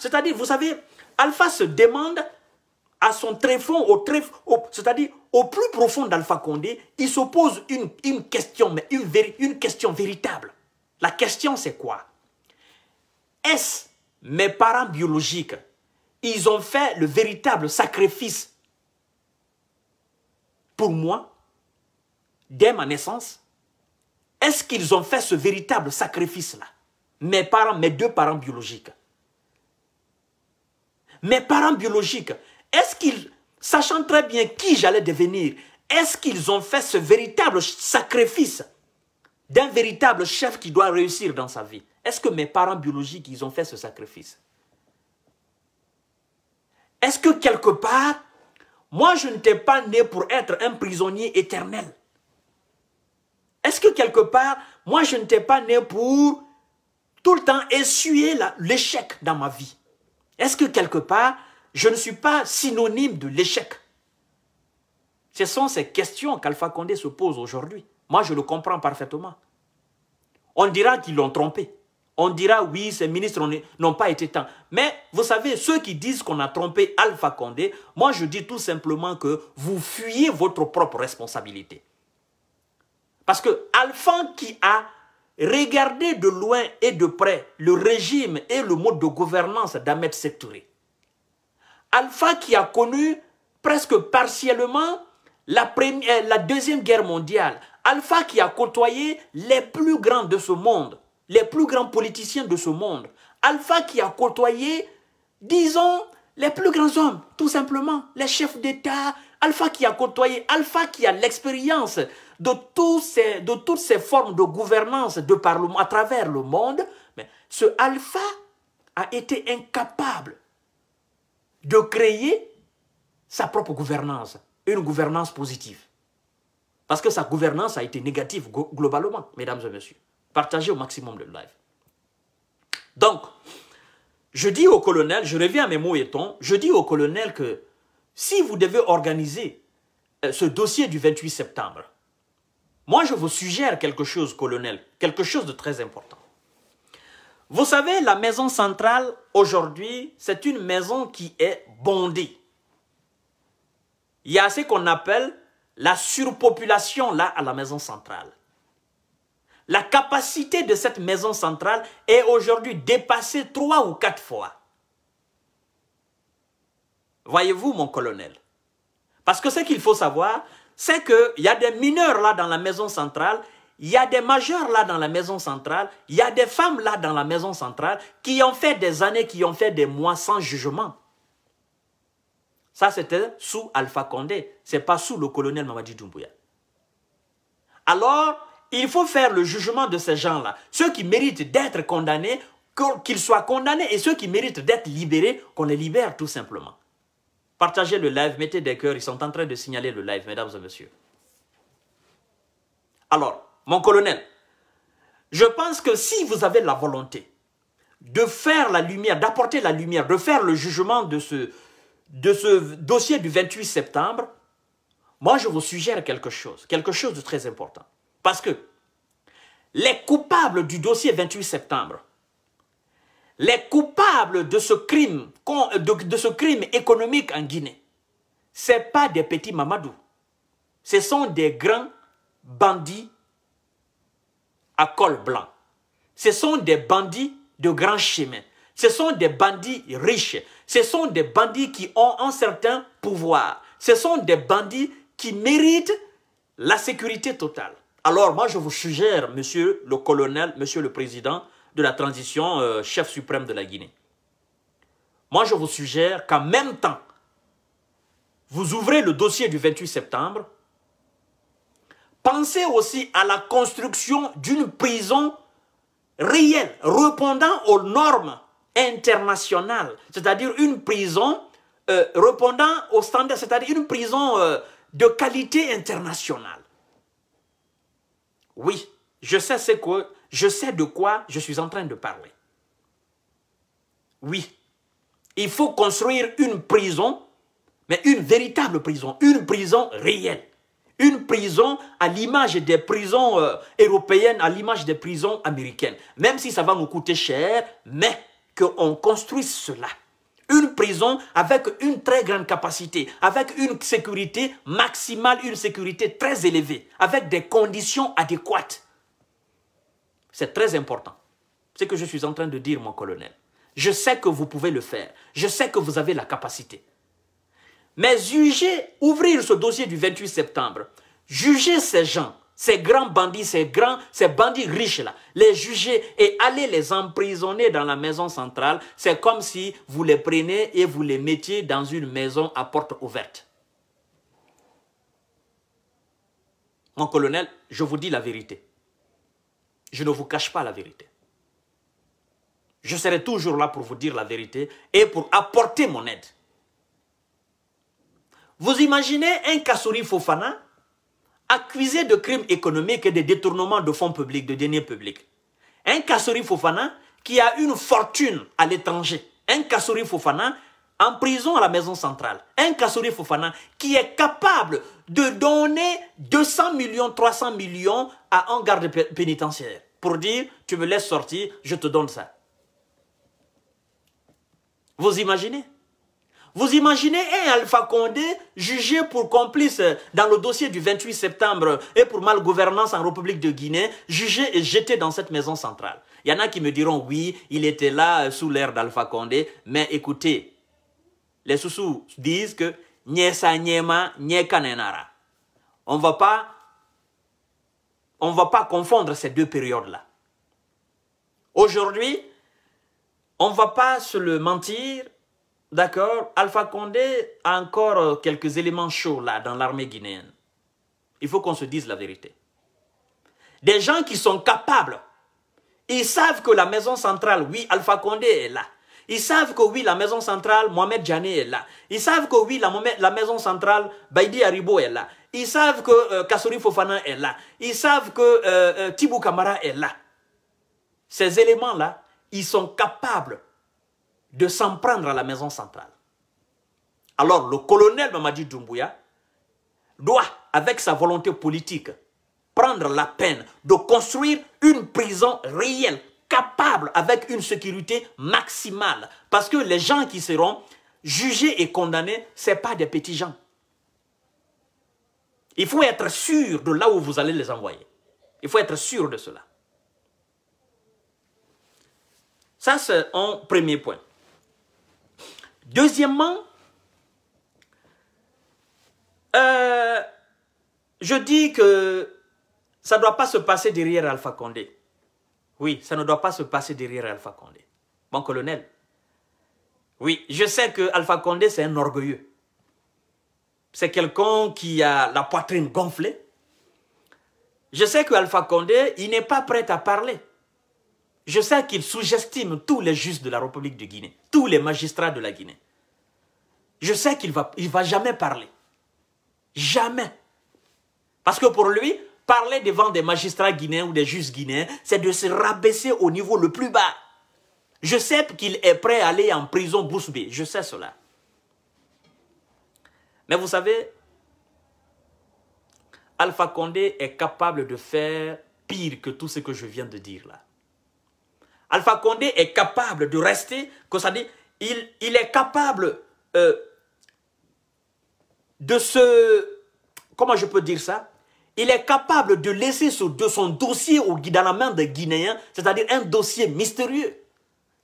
C'est-à-dire, vous savez, Alpha se demande à son tréfond, au c'est-à-dire au plus profond d'Alpha Condé, il se pose une, question, mais une, une question véritable. La question, c'est quoi Est-ce mes parents biologiques, ils ont fait le véritable sacrifice pour moi, dès ma naissance est-ce qu'ils ont fait ce véritable sacrifice-là Mes parents, mes deux parents biologiques. Mes parents biologiques, est-ce qu'ils, sachant très bien qui j'allais devenir, est-ce qu'ils ont fait ce véritable sacrifice d'un véritable chef qui doit réussir dans sa vie Est-ce que mes parents biologiques, ils ont fait ce sacrifice Est-ce que quelque part, moi je ne t'ai pas né pour être un prisonnier éternel est-ce que quelque part, moi, je ne t'ai pas né pour tout le temps essuyer l'échec dans ma vie Est-ce que quelque part, je ne suis pas synonyme de l'échec Ce sont ces questions qu'Alpha Condé se pose aujourd'hui. Moi, je le comprends parfaitement. On dira qu'ils l'ont trompé. On dira, oui, ces ministres n'ont pas été temps. Mais vous savez, ceux qui disent qu'on a trompé Alpha Condé, moi je dis tout simplement que vous fuyez votre propre responsabilité. Parce que Alpha qui a regardé de loin et de près le régime et le mode de gouvernance d'Ahmed Sektouré, Alpha qui a connu presque partiellement la, euh, la Deuxième Guerre mondiale, Alpha qui a côtoyé les plus grands de ce monde, les plus grands politiciens de ce monde, Alpha qui a côtoyé, disons, les plus grands hommes, tout simplement, les chefs d'État, Alpha qui a côtoyé, Alpha qui a l'expérience de, ces, de toutes ces formes de gouvernance de à travers le monde, mais ce alpha a été incapable de créer sa propre gouvernance, une gouvernance positive. Parce que sa gouvernance a été négative globalement, mesdames et messieurs. Partagez au maximum le live. Donc, je dis au colonel, je reviens à mes mots et ton, je dis au colonel que si vous devez organiser euh, ce dossier du 28 septembre, moi, je vous suggère quelque chose, colonel, quelque chose de très important. Vous savez, la maison centrale, aujourd'hui, c'est une maison qui est bondée. Il y a ce qu'on appelle la surpopulation là à la maison centrale. La capacité de cette maison centrale est aujourd'hui dépassée trois ou quatre fois. Voyez-vous, mon colonel Parce que ce qu'il faut savoir, c'est qu'il y a des mineurs là dans la maison centrale, il y a des majeurs là dans la maison centrale, il y a des femmes là dans la maison centrale qui ont fait des années, qui ont fait des mois sans jugement. Ça, c'était sous Alpha Condé. Ce n'est pas sous le colonel Mamadi Doumbouya. Alors, il faut faire le jugement de ces gens-là. Ceux qui méritent d'être condamnés, qu'ils soient condamnés et ceux qui méritent d'être libérés, qu'on les libère tout simplement. Partagez le live, mettez des cœurs, ils sont en train de signaler le live, mesdames et messieurs. Alors, mon colonel, je pense que si vous avez la volonté de faire la lumière, d'apporter la lumière, de faire le jugement de ce, de ce dossier du 28 septembre, moi je vous suggère quelque chose, quelque chose de très important. Parce que les coupables du dossier 28 septembre, les coupables de ce crime, de, ce crime économique en Guinée, ce pas des petits Mamadou. Ce sont des grands bandits à col blanc. Ce sont des bandits de grand chemin. Ce sont des bandits riches. Ce sont des bandits qui ont un certain pouvoir. Ce sont des bandits qui méritent la sécurité totale. Alors moi, je vous suggère, monsieur le colonel, monsieur le président, de la transition euh, chef suprême de la Guinée. Moi, je vous suggère qu'en même temps, vous ouvrez le dossier du 28 septembre, pensez aussi à la construction d'une prison réelle, répondant aux normes internationales, c'est-à-dire une prison euh, répondant aux standards, c'est-à-dire une prison euh, de qualité internationale. Oui, je sais ce que je sais de quoi je suis en train de parler. Oui, il faut construire une prison, mais une véritable prison, une prison réelle. Une prison à l'image des prisons euh, européennes, à l'image des prisons américaines. Même si ça va nous coûter cher, mais qu'on construise cela. Une prison avec une très grande capacité, avec une sécurité maximale, une sécurité très élevée, avec des conditions adéquates. C'est très important. C'est ce que je suis en train de dire, mon colonel. Je sais que vous pouvez le faire. Je sais que vous avez la capacité. Mais juger, ouvrir ce dossier du 28 septembre, juger ces gens, ces grands bandits, ces grands, ces bandits riches-là, les juger et aller les emprisonner dans la maison centrale, c'est comme si vous les preniez et vous les mettiez dans une maison à porte ouverte. Mon colonel, je vous dis la vérité je ne vous cache pas la vérité. Je serai toujours là pour vous dire la vérité et pour apporter mon aide. Vous imaginez un Kassouri Fofana accusé de crimes économiques et de détournement de fonds publics, de deniers publics. Un Kassouri Fofana qui a une fortune à l'étranger. Un Kassouri Fofana en prison à la maison centrale, un Kassouri Fofana qui est capable de donner 200 millions, 300 millions à un garde pénitentiaire pour dire tu me laisses sortir, je te donne ça. Vous imaginez Vous imaginez un Alpha Condé jugé pour complice dans le dossier du 28 septembre et pour malgouvernance en République de Guinée, jugé et jeté dans cette maison centrale. Il y en a qui me diront oui, il était là euh, sous l'ère d'Alpha Condé, mais écoutez, les Soussous disent que Nyesa On ne va pas on va pas confondre ces deux périodes-là. Aujourd'hui, on ne va pas se le mentir, d'accord Alpha Condé a encore euh, quelques éléments chauds là dans l'armée guinéenne. Il faut qu'on se dise la vérité. Des gens qui sont capables, ils savent que la maison centrale, oui, Alpha Condé est là. Ils savent que oui, la maison centrale, Mohamed Djané est là. Ils savent que oui, la, maison centrale, Baïdi Haribo est là. Ils savent que euh, Fofana est là. Ils savent que euh, euh est là. Ces éléments-là, ils sont capables de s'en prendre à la maison centrale. Alors, le colonel Mamadi Doumbouya doit, avec sa volonté politique, prendre la peine de construire une prison réelle capable avec une sécurité maximale. Parce que les gens qui seront jugés et condamnés, ce n'est pas des petits gens. Il faut être sûr de là où vous allez les envoyer. Il faut être sûr de cela. Ça, c'est un premier point. Deuxièmement, euh, je dis que ça ne doit pas se passer derrière Alpha Condé. Oui, ça ne doit pas se passer derrière Alpha Condé. Bon colonel. Oui, je sais que Alpha Condé, c'est un orgueilleux. C'est quelqu'un qui a la poitrine gonflée. Je sais que Alpha Condé, il n'est pas prêt à parler. Je sais qu'il sous-estime tous les juges de la République de Guinée, tous les magistrats de la Guinée. Je sais qu'il va, il va jamais parler. Jamais. Parce que pour lui, Parler devant des magistrats guinéens ou des juges guinéens, c'est de se rabaisser au niveau le plus bas. Je sais qu'il est prêt à aller en prison boussoubé. je sais cela. Mais vous savez, Alpha Condé est capable de faire pire que tout ce que je viens de dire là. Alpha Condé est capable de rester, que ça dit, il, est capable euh, de se, comment je peux dire ça, il est capable de laisser son dossier au, dans la main des Guinéens, c'est-à-dire un dossier mystérieux.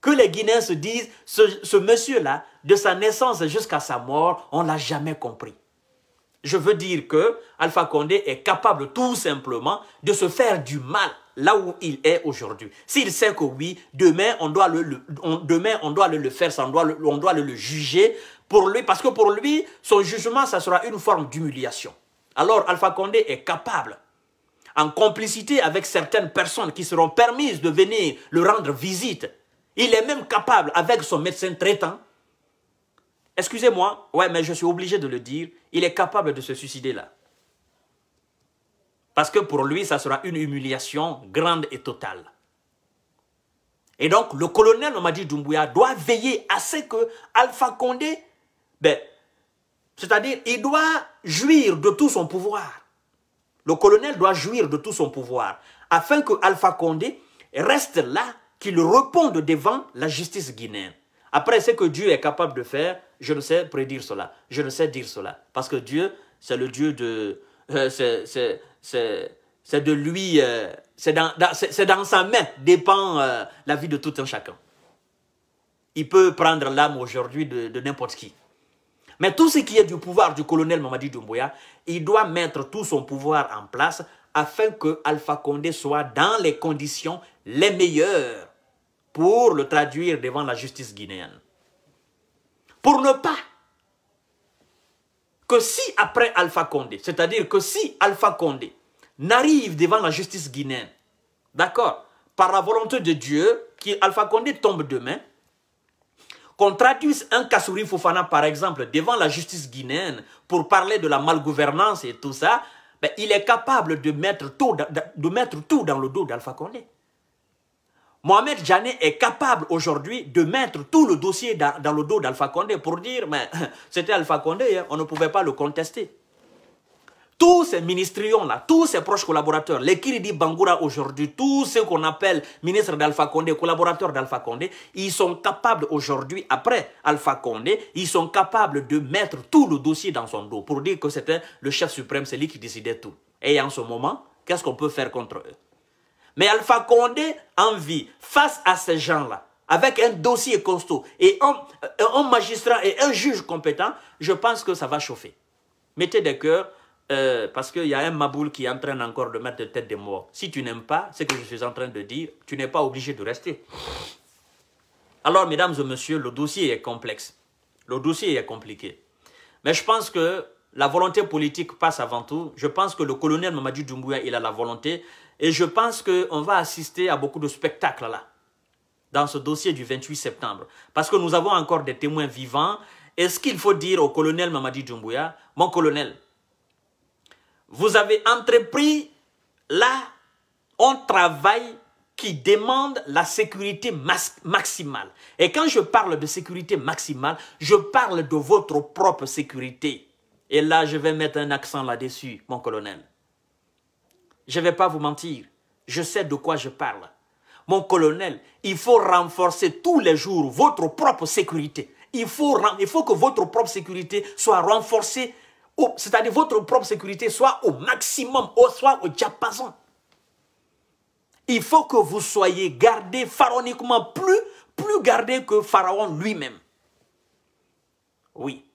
Que les Guinéens se disent, ce, monsieur-là, de sa naissance jusqu'à sa mort, on ne l'a jamais compris. Je veux dire que Alpha Condé est capable tout simplement de se faire du mal là où il est aujourd'hui. S'il sait que oui, demain on doit le, demain on doit le, faire, on doit le juger pour lui, parce que pour lui, son jugement, ça sera une forme d'humiliation. Alors Alpha Condé est capable, en complicité avec certaines personnes qui seront permises de venir le rendre visite, il est même capable, avec son médecin traitant, excusez-moi, ouais, mais je suis obligé de le dire, il est capable de se suicider là. Parce que pour lui, ça sera une humiliation grande et totale. Et donc, le colonel dit, Doumbouya doit veiller à ce que Alpha Condé ben, c'est-à-dire, il doit jouir de tout son pouvoir. Le colonel doit jouir de tout son pouvoir afin que Alpha Condé reste là, qu'il réponde devant la justice guinéenne. Après, ce que Dieu est capable de faire, je ne sais prédire cela, je ne sais dire cela. Parce que Dieu, c'est le Dieu de... Euh, c'est de lui, euh, c'est dans, sa main, dépend euh, la vie de tout un chacun. Il peut prendre l'âme aujourd'hui de n'importe qui. Mais tout ce qui est du pouvoir du colonel Mamadi Doumbouya, il doit mettre tout son pouvoir en place afin que Alpha Condé soit dans les conditions les meilleures pour le traduire devant la justice guinéenne. Pour ne pas que si après Alpha Condé, c'est-à-dire que si Alpha Condé n'arrive devant la justice guinéenne, d'accord, par la volonté de Dieu, qu'Alpha Condé tombe demain, qu'on traduise un Kassouri Fofana, par exemple, devant la justice guinéenne pour parler de la malgouvernance et tout ça, ben, il est capable de mettre tout, de mettre tout dans le dos d'Alpha Condé. Mohamed Janet est capable aujourd'hui de mettre tout le dossier dans, le dos d'Alpha Condé pour dire, mais c'était Alpha Condé, hein, on ne pouvait pas le contester tous ces ministrions-là, tous ces proches collaborateurs, les Kiridi Bangura aujourd'hui, tous ceux qu'on appelle ministres d'Alpha Condé, collaborateurs d'Alpha Condé, ils sont capables aujourd'hui, après Alpha Condé, ils sont capables de mettre tout le dossier dans son dos pour dire que c'était le chef suprême, c'est lui qui décidait tout. Et en ce moment, qu'est-ce qu'on peut faire contre eux Mais Alpha Condé en vie, face à ces gens-là, avec un dossier costaud et un magistrat et un juge compétent, je pense que ça va chauffer. Mettez des cœurs euh, parce qu'il y a un Maboul qui est en train encore de mettre tête de mort. Si tu n'aimes pas ce que je suis en train de dire, tu n'es pas obligé de rester. Alors, mesdames et messieurs, le dossier est complexe. Le dossier est compliqué. Mais je pense que la volonté politique passe avant tout. Je pense que le colonel Mamadou Doumbouya, il a la volonté. Et je pense qu'on va assister à beaucoup de spectacles là, dans ce dossier du 28 septembre. Parce que nous avons encore des témoins vivants. Est-ce qu'il faut dire au colonel Mamadi Doumbouya, mon colonel, vous avez entrepris là un travail qui demande la sécurité maximale. Et quand je parle de sécurité maximale, je parle de votre propre sécurité. Et là, je vais mettre un accent là-dessus, mon colonel. Je ne vais pas vous mentir. Je sais de quoi je parle. Mon colonel, il faut renforcer tous les jours votre propre sécurité. Il faut, il faut que votre propre sécurité soit renforcée c'est-à-dire votre propre sécurité, soit au maximum, soit au diapason. Il faut que vous soyez gardé pharaoniquement, plus, plus gardé que Pharaon lui-même. Oui.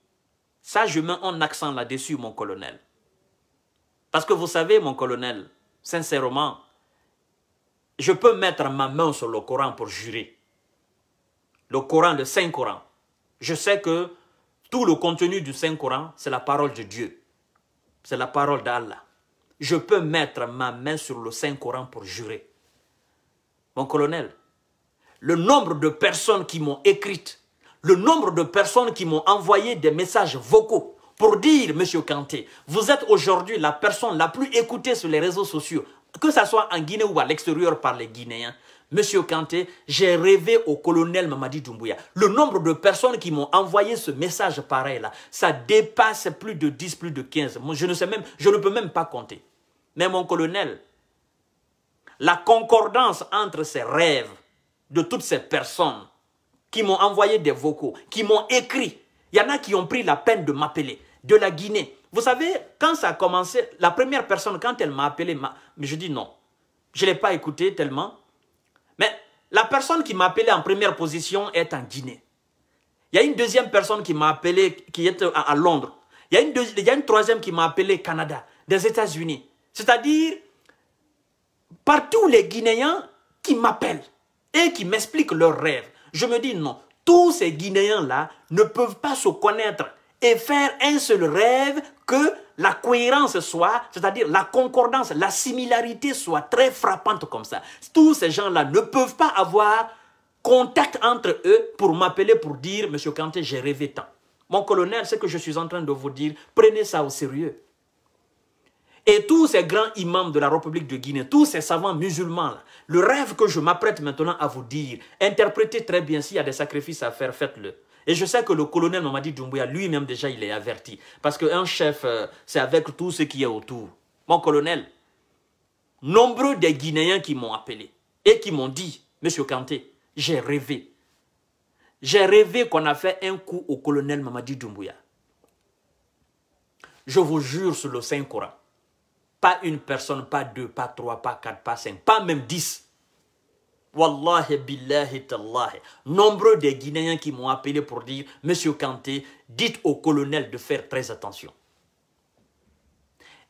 Ça, je mets un accent là-dessus, mon colonel. Parce que vous savez, mon colonel, sincèrement, je peux mettre ma main sur le Coran pour jurer. Le Coran, le Saint-Coran. Je sais que tout le contenu du Saint-Coran, c'est la parole de Dieu. C'est la parole d'Allah. Je peux mettre ma main sur le Saint-Coran pour jurer. Mon colonel, le nombre de personnes qui m'ont écrite, le nombre de personnes qui m'ont envoyé des messages vocaux pour dire, Monsieur Kanté, vous êtes aujourd'hui la personne la plus écoutée sur les réseaux sociaux, que ce soit en Guinée ou à l'extérieur par les Guinéens. Monsieur Kanté, j'ai rêvé au colonel Mamadi Doumbouya. Le nombre de personnes qui m'ont envoyé ce message pareil là, ça dépasse plus de 10, plus de 15. Je ne sais même, je ne peux même pas compter. Mais mon colonel, la concordance entre ces rêves de toutes ces personnes qui m'ont envoyé des vocaux, qui m'ont écrit, il y en a qui ont pris la peine de m'appeler, de la Guinée. Vous savez, quand ça a commencé, la première personne, quand elle m'a appelé, je dis non. Je ne l'ai pas écouté tellement. La personne qui m'a appelé en première position est en Guinée. Il y a une deuxième personne qui m'a appelé, qui est à, Londres. Il y, a une troisième qui m'a appelé Canada, des États-Unis. C'est-à-dire, partout les Guinéens qui m'appellent et qui m'expliquent leurs rêves. Je me dis non, tous ces Guinéens-là ne peuvent pas se connaître et faire un seul rêve que la cohérence soit, c'est-à-dire la concordance, la similarité soit très frappante comme ça. Tous ces gens-là ne peuvent pas avoir contact entre eux pour m'appeler pour dire « Monsieur Kanté, j'ai rêvé tant ». Mon colonel, ce que je suis en train de vous dire, prenez ça au sérieux. Et tous ces grands imams de la République de Guinée, tous ces savants musulmans, le rêve que je m'apprête maintenant à vous dire, interprétez très bien, s'il y a des sacrifices à faire, faites-le. Et je sais que le colonel Mamadi Doumbouya, lui-même déjà, il est averti. Parce qu'un chef, euh, c'est avec tout ce qui est autour. Mon colonel, nombreux des Guinéens qui m'ont appelé et qui m'ont dit, Monsieur Kanté, j'ai rêvé. J'ai rêvé qu'on a fait un coup au colonel Mamadi Doumbouya. Je vous jure sur le Saint-Coran, pas une personne, pas deux, pas trois, pas quatre, pas cinq, pas même dix Wallahi billahi tallahi. Nombreux des Guinéens qui m'ont appelé pour dire « Monsieur Kanté, dites au colonel de faire très attention. »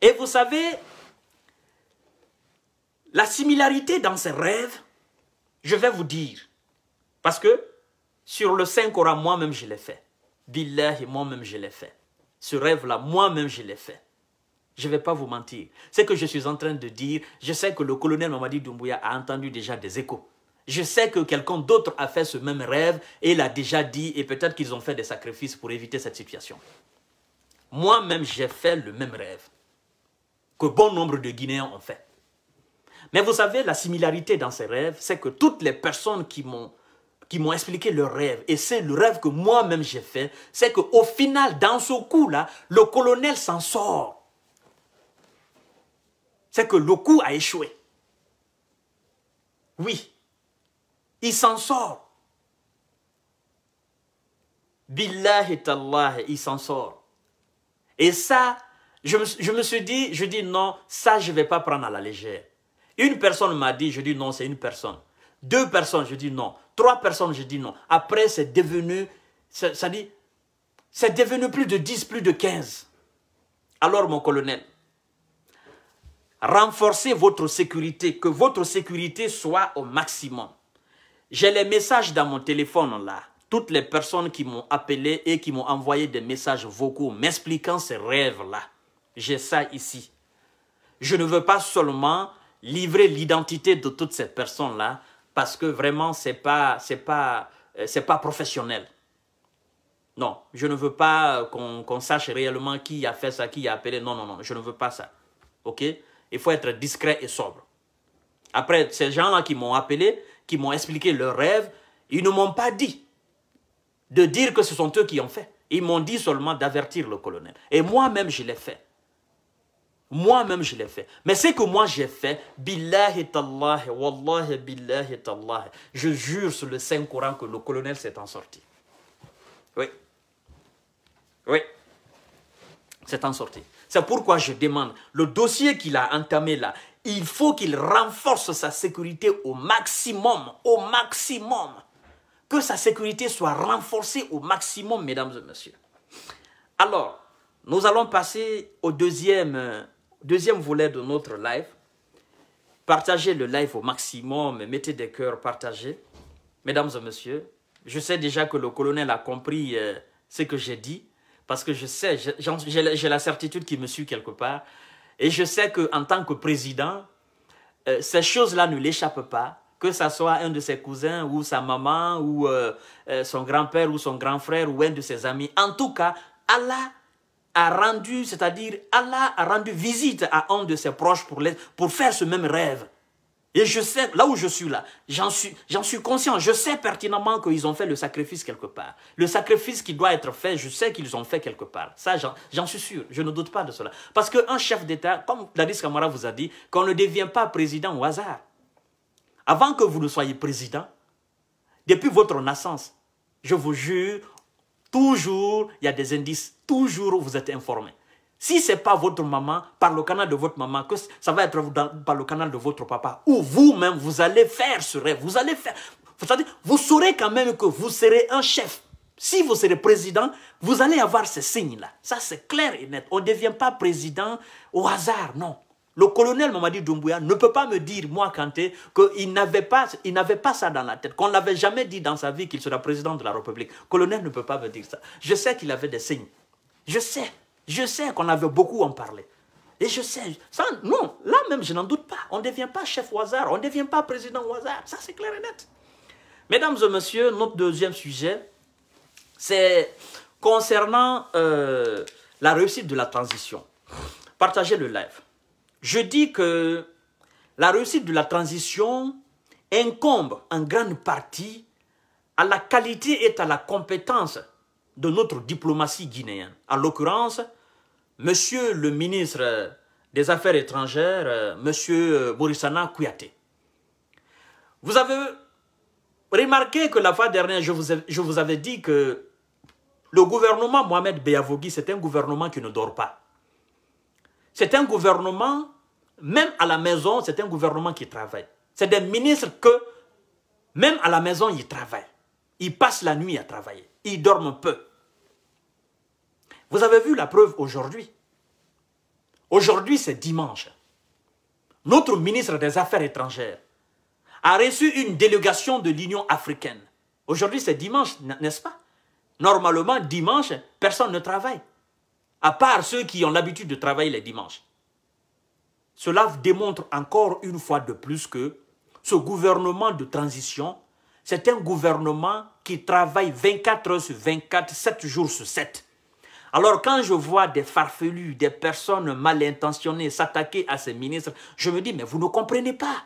Et vous savez, la similarité dans ces rêves, je vais vous dire, parce que sur le Saint-Coran, moi-même je l'ai fait. Billahi, moi-même je l'ai fait. Ce rêve-là, moi-même je l'ai fait. Je ne vais pas vous mentir. Ce que je suis en train de dire, je sais que le colonel Mamadi Doumbouya a entendu déjà des échos. Je sais que quelqu'un d'autre a fait ce même rêve et l'a déjà dit et peut-être qu'ils ont fait des sacrifices pour éviter cette situation. Moi-même, j'ai fait le même rêve que bon nombre de Guinéens ont fait. Mais vous savez, la similarité dans ces rêves, c'est que toutes les personnes qui m'ont qui m'ont expliqué leur rêve, et c'est le rêve que moi-même j'ai fait, c'est qu'au final, dans ce coup-là, le colonel s'en sort. C'est que le coup a échoué. Oui, il s'en sort. et Allah, il s'en sort. Et ça, je me, suis dit, je dis non, ça je ne vais pas prendre à la légère. Une personne m'a dit, je dis non, c'est une personne. Deux personnes, je dis non. Trois personnes, je dis non. Après, c'est devenu, ça dit, c'est devenu plus de 10, plus de 15. Alors, mon colonel, renforcez votre sécurité, que votre sécurité soit au maximum. J'ai les messages dans mon téléphone là. Toutes les personnes qui m'ont appelé et qui m'ont envoyé des messages vocaux m'expliquant ces rêves-là. J'ai ça ici. Je ne veux pas seulement livrer l'identité de toutes ces personnes-là parce que vraiment, ce n'est pas, euh, c'est pas professionnel. Non, je ne veux pas euh, qu'on sache réellement qui a fait ça, qui a appelé. Non, non, non, je ne veux pas ça. OK Il faut être discret et sobre. Après, ces gens-là qui m'ont appelé, qui m'ont expliqué leur rêve, ils ne m'ont pas dit de dire que ce sont eux qui ont fait. Ils m'ont dit seulement d'avertir le colonel. Et moi-même, je l'ai fait. Moi-même, je l'ai fait. Mais ce que moi, j'ai fait, billahi tallahi, wallahi billahi tallahi, je jure sur le saint courant que le colonel s'est en sorti. Oui. Oui. C'est en sorti. C'est pourquoi je demande, le dossier qu'il a entamé là, il faut qu'il renforce sa sécurité au maximum, au maximum. Que sa sécurité soit renforcée au maximum, mesdames et messieurs. Alors, nous allons passer au deuxième, euh, deuxième volet de notre live. Partagez le live au maximum, mettez des cœurs, partagés, Mesdames et messieurs, je sais déjà que le colonel a compris euh, ce que j'ai dit, parce que je sais, j'ai la certitude qu'il me suit quelque part. Et je sais qu'en tant que président, euh, ces choses-là ne l'échappent pas, que ce soit un de ses cousins ou sa maman ou euh, euh, son grand-père ou son grand frère ou un de ses amis. En tout cas, Allah a rendu, c'est-à-dire Allah a rendu visite à un de ses proches pour, pour faire ce même rêve. Et je sais, là où je suis là, j'en suis, suis conscient, je sais pertinemment qu'ils ont fait le sacrifice quelque part. Le sacrifice qui doit être fait, je sais qu'ils ont fait quelque part. Ça, j'en suis sûr, je ne doute pas de cela. Parce qu'un chef d'État, comme Dadis Kamara vous a dit, qu'on ne devient pas président au hasard. Avant que vous ne soyez président, depuis votre naissance, je vous jure, toujours, il y a des indices, toujours vous êtes informé. Si ce n'est pas votre maman, par le canal de votre maman, que ça va être par le canal de votre papa, ou vous-même, vous allez faire ce rêve, vous allez faire... Vous saurez quand même que vous serez un chef. Si vous serez président, vous allez avoir ces signes-là. Ça, c'est clair et net. On ne devient pas président au hasard, non. Le colonel Mamadi Doumbouya ne peut pas me dire, moi, Kanté, qu'il n'avait pas, il n'avait pas ça dans la tête, qu'on ne l'avait jamais dit dans sa vie qu'il sera président de la République. Le colonel ne peut pas me dire ça. Je sais qu'il avait des signes. Je sais. Je sais qu'on avait beaucoup en parlé. Et je sais, ça, non, là même, je n'en doute pas. On ne devient pas chef au hasard, on ne devient pas président au hasard. Ça, c'est clair et net. Mesdames et messieurs, notre deuxième sujet, c'est concernant euh, la réussite de la transition. Partagez le live. Je dis que la réussite de la transition incombe en grande partie à la qualité et à la compétence de notre diplomatie guinéenne. En l'occurrence, Monsieur le ministre des Affaires étrangères, euh, Monsieur Borisana euh, Kouyaté. Vous avez remarqué que la fois dernière, je vous, je vous avais dit que le gouvernement Mohamed Beyavogui, c'est un gouvernement qui ne dort pas. C'est un gouvernement, même à la maison, c'est un gouvernement qui travaille. C'est des ministres que, même à la maison, ils travaillent. Ils passent la nuit à travailler ils dorment peu. Vous avez vu la preuve aujourd'hui. Aujourd'hui, c'est dimanche. Notre ministre des Affaires étrangères a reçu une délégation de l'Union africaine. Aujourd'hui, c'est dimanche, n'est-ce pas Normalement, dimanche, personne ne travaille, à part ceux qui ont l'habitude de travailler les dimanches. Cela démontre encore une fois de plus que ce gouvernement de transition c'est un gouvernement qui travaille 24 heures sur 24, 7 jours sur 7. Alors quand je vois des farfelus, des personnes mal intentionnées s'attaquer à ces ministres, je me dis, mais vous ne comprenez pas.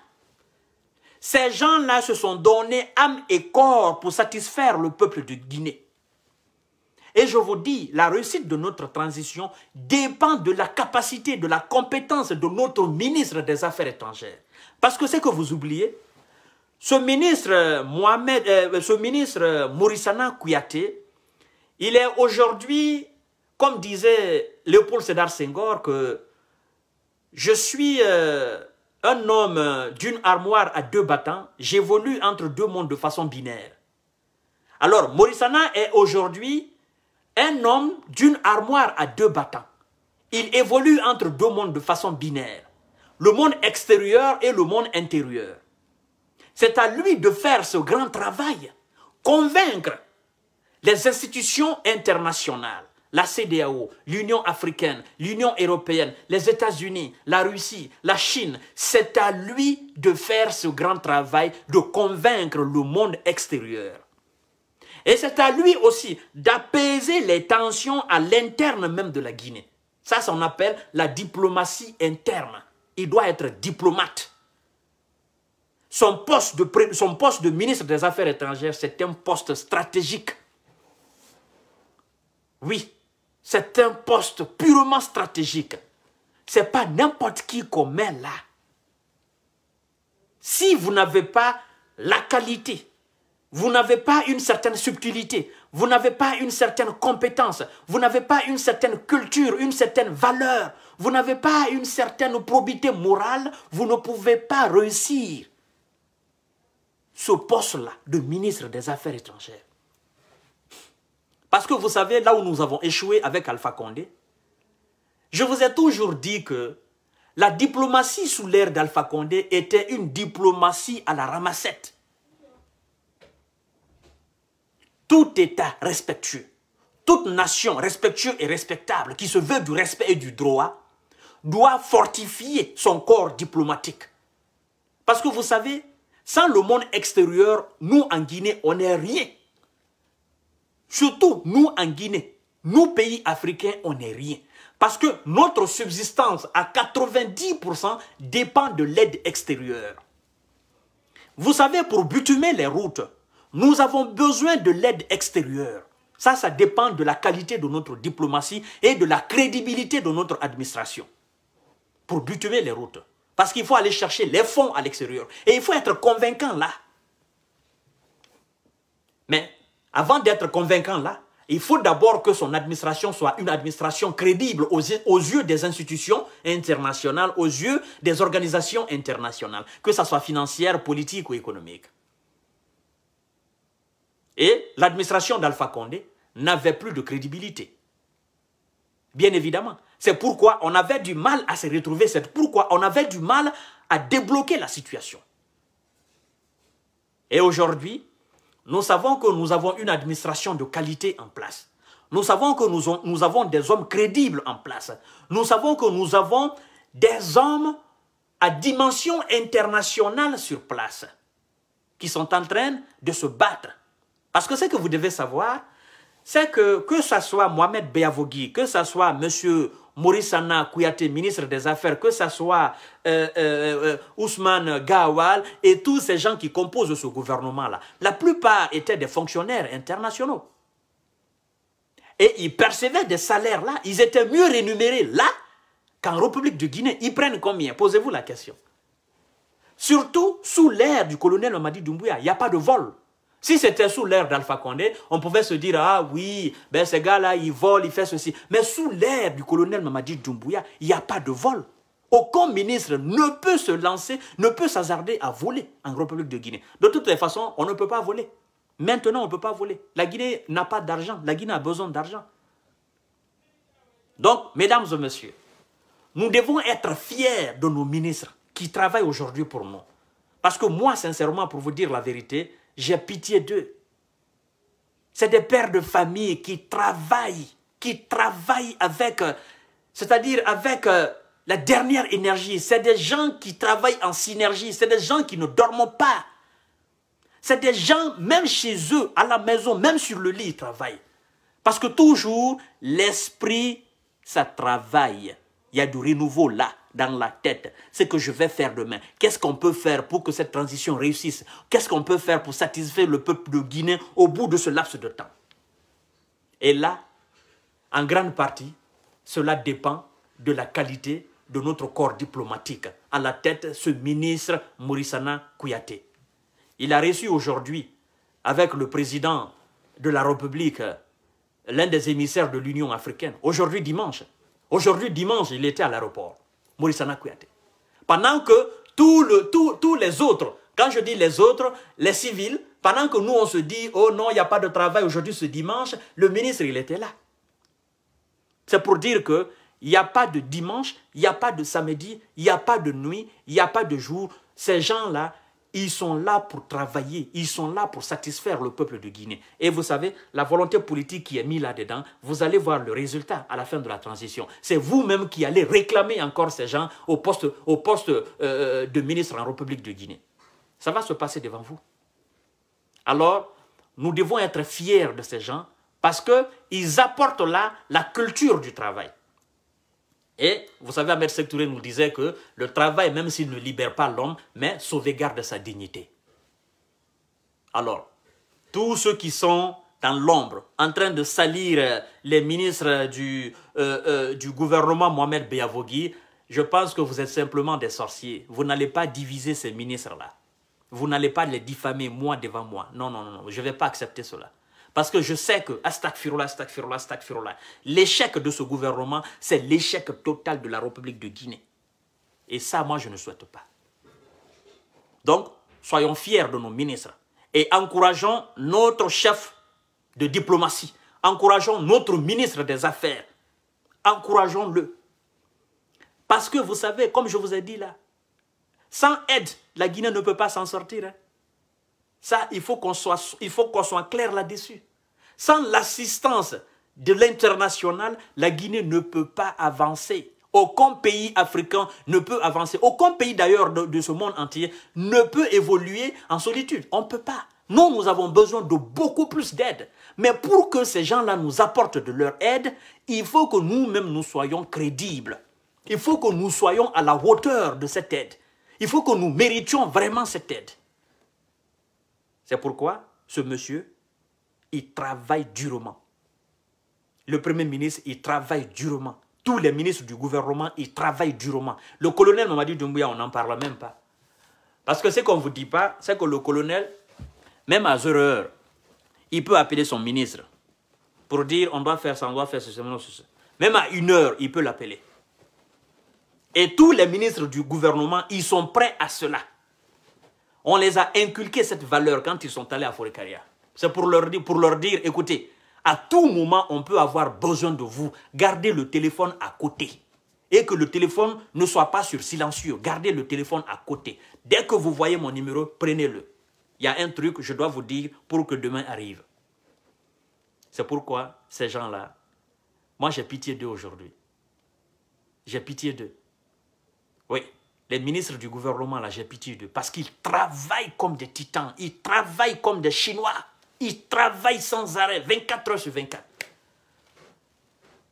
Ces gens-là se sont donnés âme et corps pour satisfaire le peuple de Guinée. Et je vous dis, la réussite de notre transition dépend de la capacité, de la compétence de notre ministre des Affaires étrangères. Parce que c'est que vous oubliez, ce ministre, Mohamed, euh, ce ministre Morissana Kouyaté, il est aujourd'hui, comme disait Léopold Sédar Senghor, que je suis euh, un homme d'une armoire à deux battants, j'évolue entre deux mondes de façon binaire. Alors, Morissana est aujourd'hui un homme d'une armoire à deux battants. Il évolue entre deux mondes de façon binaire. Le monde extérieur et le monde intérieur. C'est à lui de faire ce grand travail, convaincre les institutions internationales, la CDAO, l'Union africaine, l'Union européenne, les États-Unis, la Russie, la Chine, c'est à lui de faire ce grand travail de convaincre le monde extérieur. Et c'est à lui aussi d'apaiser les tensions à l'interne même de la Guinée. Ça, ça on appelle la diplomatie interne. Il doit être diplomate. Son poste, de, son poste de ministre des Affaires étrangères, c'est un poste stratégique. Oui, c'est un poste purement stratégique. Ce n'est pas n'importe qui qu'on met là. Si vous n'avez pas la qualité, vous n'avez pas une certaine subtilité, vous n'avez pas une certaine compétence, vous n'avez pas une certaine culture, une certaine valeur, vous n'avez pas une certaine probité morale, vous ne pouvez pas réussir ce poste-là de ministre des Affaires étrangères. Parce que vous savez, là où nous avons échoué avec Alpha Condé, je vous ai toujours dit que la diplomatie sous l'ère d'Alpha Condé était une diplomatie à la ramassette. Tout État respectueux, toute nation respectueuse et respectable qui se veut du respect et du droit doit fortifier son corps diplomatique. Parce que vous savez, sans le monde extérieur, nous en Guinée, on n'est rien. Surtout nous en Guinée, nous pays africains, on n'est rien. Parce que notre subsistance à 90% dépend de l'aide extérieure. Vous savez, pour butumer les routes, nous avons besoin de l'aide extérieure. Ça, ça dépend de la qualité de notre diplomatie et de la crédibilité de notre administration pour butumer les routes. Parce qu'il faut aller chercher les fonds à l'extérieur. Et il faut être convaincant là. Mais avant d'être convaincant là, il faut d'abord que son administration soit une administration crédible aux, yeux des institutions internationales, aux yeux des organisations internationales, que ce soit financière, politique ou économique. Et l'administration d'Alpha Condé n'avait plus de crédibilité. Bien évidemment, c'est pourquoi on avait du mal à se retrouver. C'est pourquoi on avait du mal à débloquer la situation. Et aujourd'hui, nous savons que nous avons une administration de qualité en place. Nous savons que nous, avons des hommes crédibles en place. Nous savons que nous avons des hommes à dimension internationale sur place qui sont en train de se battre. Parce que ce que vous devez savoir, c'est que que ce soit Mohamed Beyavogui, que ce soit M. Maurice Anna Kouyaté, ministre des Affaires, que ce soit euh, euh, euh, Ousmane Gawal et tous ces gens qui composent ce gouvernement-là, la plupart étaient des fonctionnaires internationaux. Et ils percevaient des salaires là, ils étaient mieux rémunérés là qu'en République de Guinée. Ils prennent combien Posez-vous la question. Surtout sous l'ère du colonel Mamadi Doumbouya, il n'y a pas de vol. Si c'était sous l'ère d'Alpha Condé, on pouvait se dire, ah oui, ben ces gars-là, ils volent, ils font ceci. Mais sous l'ère du colonel Mamadi Doumbouya, il n'y a pas de vol. Aucun ministre ne peut se lancer, ne peut s'hazarder à voler en République de Guinée. De toutes les façons, on ne peut pas voler. Maintenant, on ne peut pas voler. La Guinée n'a pas d'argent. La Guinée a besoin d'argent. Donc, mesdames et messieurs, nous devons être fiers de nos ministres qui travaillent aujourd'hui pour nous. Parce que moi, sincèrement, pour vous dire la vérité, j'ai pitié d'eux. C'est des pères de famille qui travaillent, qui travaillent avec, euh, c'est-à-dire avec euh, la dernière énergie. C'est des gens qui travaillent en synergie. C'est des gens qui ne dorment pas. C'est des gens, même chez eux, à la maison, même sur le lit, ils travaillent. Parce que toujours, l'esprit, ça travaille. Il y a du renouveau là dans la tête ce que je vais faire demain. Qu'est-ce qu'on peut faire pour que cette transition réussisse Qu'est-ce qu'on peut faire pour satisfaire le peuple de Guinée au bout de ce laps de temps Et là, en grande partie, cela dépend de la qualité de notre corps diplomatique. À la tête, ce ministre Mourissana Kouyaté. Il a reçu aujourd'hui, avec le président de la République, l'un des émissaires de l'Union africaine, aujourd'hui dimanche. Aujourd'hui dimanche, il était à l'aéroport. Pendant que tous les autres, quand je dis les autres, les civils, pendant que nous, on se dit, oh non, il n'y a pas de travail aujourd'hui, ce dimanche, le ministre, il était là. C'est pour dire que il n'y a pas de dimanche, il n'y a pas de samedi, il n'y a pas de nuit, il n'y a pas de jour. Ces gens-là, ils sont là pour travailler, ils sont là pour satisfaire le peuple de Guinée. Et vous savez, la volonté politique qui est mise là-dedans, vous allez voir le résultat à la fin de la transition. C'est vous-même qui allez réclamer encore ces gens au poste, au poste euh, de ministre en République de Guinée. Ça va se passer devant vous. Alors, nous devons être fiers de ces gens parce qu'ils apportent là la culture du travail. Et vous savez, Ahmed Touré nous disait que le travail, même s'il ne libère pas l'homme, mais sauvegarde sa dignité. Alors, tous ceux qui sont dans l'ombre, en train de salir euh, les ministres euh, du, euh, du gouvernement Mohamed Beyavogui, je pense que vous êtes simplement des sorciers. Vous n'allez pas diviser ces ministres-là. Vous n'allez pas les diffamer moi devant moi. Non, non, non, non. je ne vais pas accepter cela. Parce que je sais que, astagfirullah, astagfirullah, astagfirullah, l'échec de ce gouvernement, c'est l'échec total de la République de Guinée. Et ça, moi, je ne souhaite pas. Donc, soyons fiers de nos ministres et encourageons notre chef de diplomatie, encourageons notre ministre des Affaires, encourageons-le. Parce que vous savez, comme je vous ai dit là, sans aide, la Guinée ne peut pas s'en sortir. Hein. Ça, il faut qu'on soit, il soit clair là-dessus. Sans l'assistance de l'international, la Guinée ne peut pas avancer. Aucun pays africain ne peut avancer. Aucun pays d'ailleurs de, de, ce monde entier ne peut évoluer en solitude. On ne peut pas. Nous, nous avons besoin de beaucoup plus d'aide. Mais pour que ces gens-là nous apportent de leur aide, il faut que nous-mêmes nous soyons crédibles. Il faut que nous soyons à la hauteur de cette aide. Il faut que nous méritions vraiment cette aide. C'est pourquoi ce monsieur, il travaille durement. Le premier ministre, il travaille durement. Tous les ministres du gouvernement, ils travaillent durement. Le colonel dit Doumbouya, on n'en parle même pas. Parce que ce qu'on ne vous dit pas, c'est que le colonel, même à 0 heure, il peut appeler son ministre pour dire on doit faire ça, on doit faire ceci, ceci. Même à une heure, il peut l'appeler. Et tous les ministres du gouvernement, ils sont prêts à cela. On les a inculqué cette valeur quand ils sont allés à carrière C'est pour leur, dire, pour leur dire, écoutez, à tout moment, on peut avoir besoin de vous. Gardez le téléphone à côté. Et que le téléphone ne soit pas sur silencieux. Gardez le téléphone à côté. Dès que vous voyez mon numéro, prenez-le. Il y a un truc, je dois vous dire, pour que demain arrive. C'est pourquoi ces gens-là, moi j'ai pitié d'eux aujourd'hui. J'ai pitié d'eux. Oui, les ministres du gouvernement, là, j'ai pitié d'eux, parce qu'ils travaillent comme des titans, ils travaillent comme des Chinois, ils travaillent sans arrêt, 24 heures sur 24.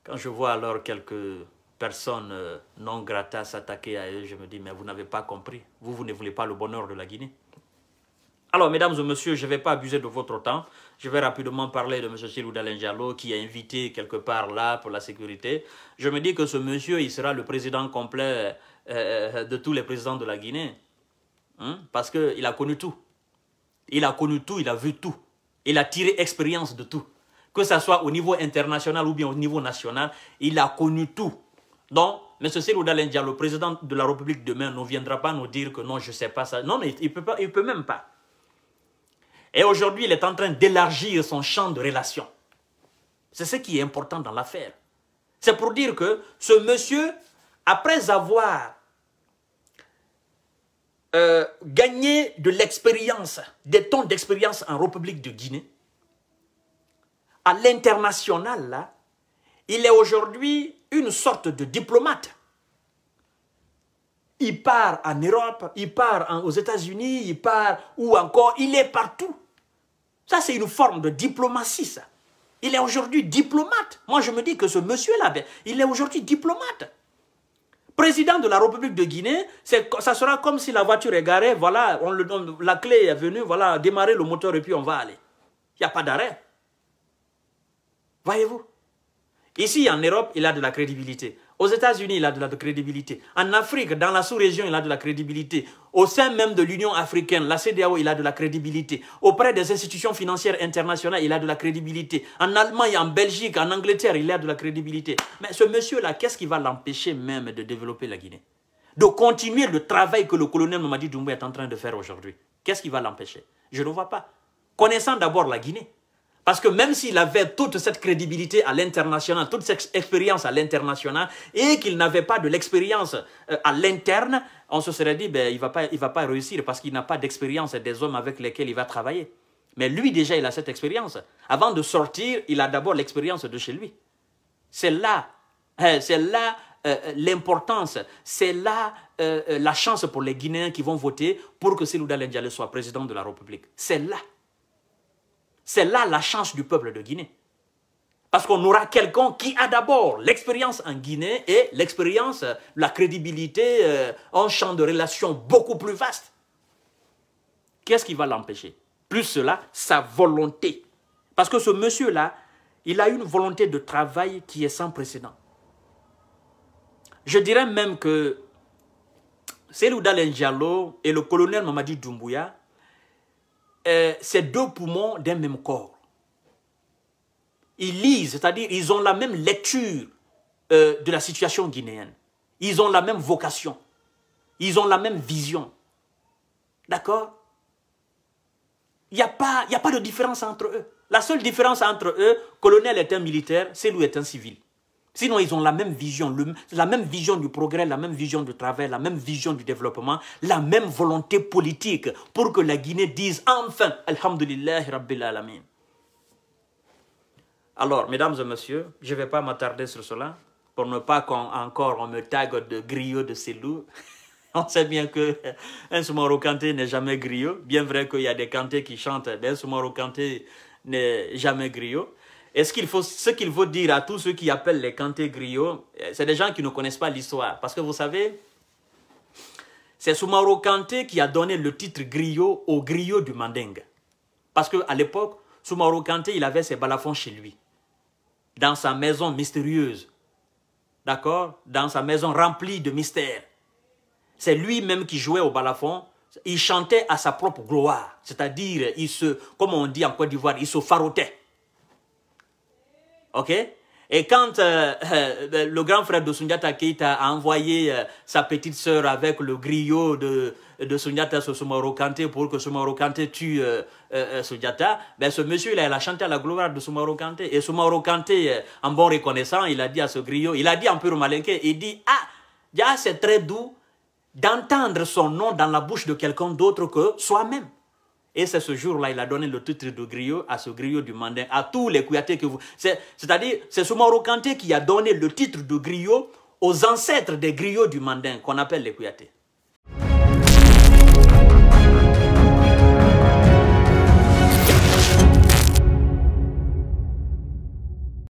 Quand je vois alors quelques personnes euh, non gratas s'attaquer à eux, je me dis, mais vous n'avez pas compris, vous, vous ne voulez pas le bonheur de la Guinée. Alors, mesdames et messieurs, je ne vais pas abuser de votre temps. Je vais rapidement parler de M. Silou Jallot qui est invité quelque part là pour la sécurité. Je me dis que ce monsieur, il sera le président complet euh, de tous les présidents de la Guinée. Hein, parce qu'il a connu tout. Il a connu tout, il a vu tout. Il a tiré expérience de tout. Que ce soit au niveau international ou bien au niveau national, il a connu tout. Donc, M. Sérouda Lendia, le président de la République demain, ne viendra pas nous dire que non, je ne sais pas ça. Non, mais il ne peut, pas, peut même pas. Et aujourd'hui, il est en train d'élargir son champ de relations. C'est ce qui est important dans l'affaire. C'est pour dire que ce monsieur, après avoir euh, gagner de l'expérience, des tons d'expérience en République de Guinée, à l'international, il est aujourd'hui une sorte de diplomate. Il part en Europe, il part aux États-Unis, il part où encore, il est partout. Ça, c'est une forme de diplomatie, ça. Il est aujourd'hui diplomate. Moi, je me dis que ce monsieur-là, ben, il est aujourd'hui diplomate. Président de la République de Guinée, ça sera comme si la voiture est garée, voilà, on le, donne, la clé est venue, voilà, démarrer le moteur et puis on va aller. Il n'y a pas d'arrêt. Voyez-vous Ici, en Europe, il a de la crédibilité. Aux États-Unis, il a de la crédibilité. En Afrique, dans la sous-région, il a de la crédibilité. Au sein même de l'Union africaine, la CDAO, il a de la crédibilité. Auprès des institutions financières internationales, il a de la crédibilité. En Allemagne, en Belgique, en Angleterre, il a de la crédibilité. Mais ce monsieur-là, qu'est-ce qui va l'empêcher même de développer la Guinée De continuer le travail que le colonel Mamadi Doumbou est en train de faire aujourd'hui Qu'est-ce qui va l'empêcher Je ne vois pas. Connaissant d'abord la Guinée, parce que même s'il avait toute cette crédibilité à l'international, toute cette expérience à l'international, et qu'il n'avait pas de l'expérience euh, à l'interne, on se serait dit, ben, il ne va, pas, va pas réussir parce qu'il n'a pas d'expérience des hommes avec lesquels il va travailler. Mais lui, déjà, il a cette expérience. Avant de sortir, il a d'abord l'expérience de chez lui. C'est là, hein, c'est là euh, euh, l'importance, c'est là la chance pour les Guinéens qui vont voter pour que Célou Lendjale soit président de la République. C'est là. C'est là la chance du peuple de Guinée. Parce qu'on aura quelqu'un qui a d'abord l'expérience en Guinée et l'expérience, euh, la crédibilité, en euh, un champ de relations beaucoup plus vaste. Qu'est-ce qui va l'empêcher Plus cela, sa volonté. Parce que ce monsieur-là, il a une volonté de travail qui est sans précédent. Je dirais même que Selouda Dalen et le colonel Mamadi Doumbouya euh, ces deux poumons d'un même corps. Ils lisent, c'est-à-dire ils ont la même lecture euh, de la situation guinéenne. Ils ont la même vocation. Ils ont la même vision. D'accord Il n'y a, pas, a pas de différence entre eux. La seule différence entre eux, colonel est un militaire, c'est lui est un civil. Sinon, ils ont la même vision, la même vision du progrès, la même vision du travail, la même vision du développement, la même volonté politique pour que la Guinée dise enfin Alhamdulillah Rabbil Alamin. Alors, mesdames et messieurs, je ne vais pas m'attarder sur cela pour ne pas qu'encore on, me tague de griot de loups. On sait bien que un canté n'est jamais griot. Bien vrai qu'il y a des cantés qui chantent, mais Insumaro Kanté n'est jamais griot. Est-ce qu'il faut, ce qu'il dire à tous ceux qui appellent les cantés griots, eh, c'est des gens qui ne connaissent pas l'histoire. Parce que vous savez, c'est Soumaoro Kanté qui a donné le titre griot au griot du Mandingue. Parce qu'à l'époque, Soumaoro Kanté, il avait ses balafons chez lui. Dans sa maison mystérieuse. D'accord Dans sa maison remplie de mystères. C'est lui-même qui jouait au balafon. Il chantait à sa propre gloire. C'est-à-dire, il se, comme on dit en Côte d'Ivoire, il se farotait. OK et quand euh, euh, le grand frère de Sundiata Keita a envoyé euh, sa petite sœur avec le griot de, de Sundiata Kanté pour que Sumaro Kanté tue Sundiata, ben, ce monsieur-là, il a chanté à la gloire de Sumaro Kanté. Et Sumaro Kanté, en bon reconnaissant, il a dit à ce griot, il a dit en pur malinqué, il dit « Ah, c'est très doux d'entendre son nom dans la bouche de quelqu'un d'autre que soi-même. » Et c'est ce jour-là, il a donné le titre de griot à ce griot du Mandin, à tous les couillatés que vous... C'est-à-dire, c'est ce canté qui a donné le titre de griot aux ancêtres des griots du Mandin, qu'on appelle les couillatés.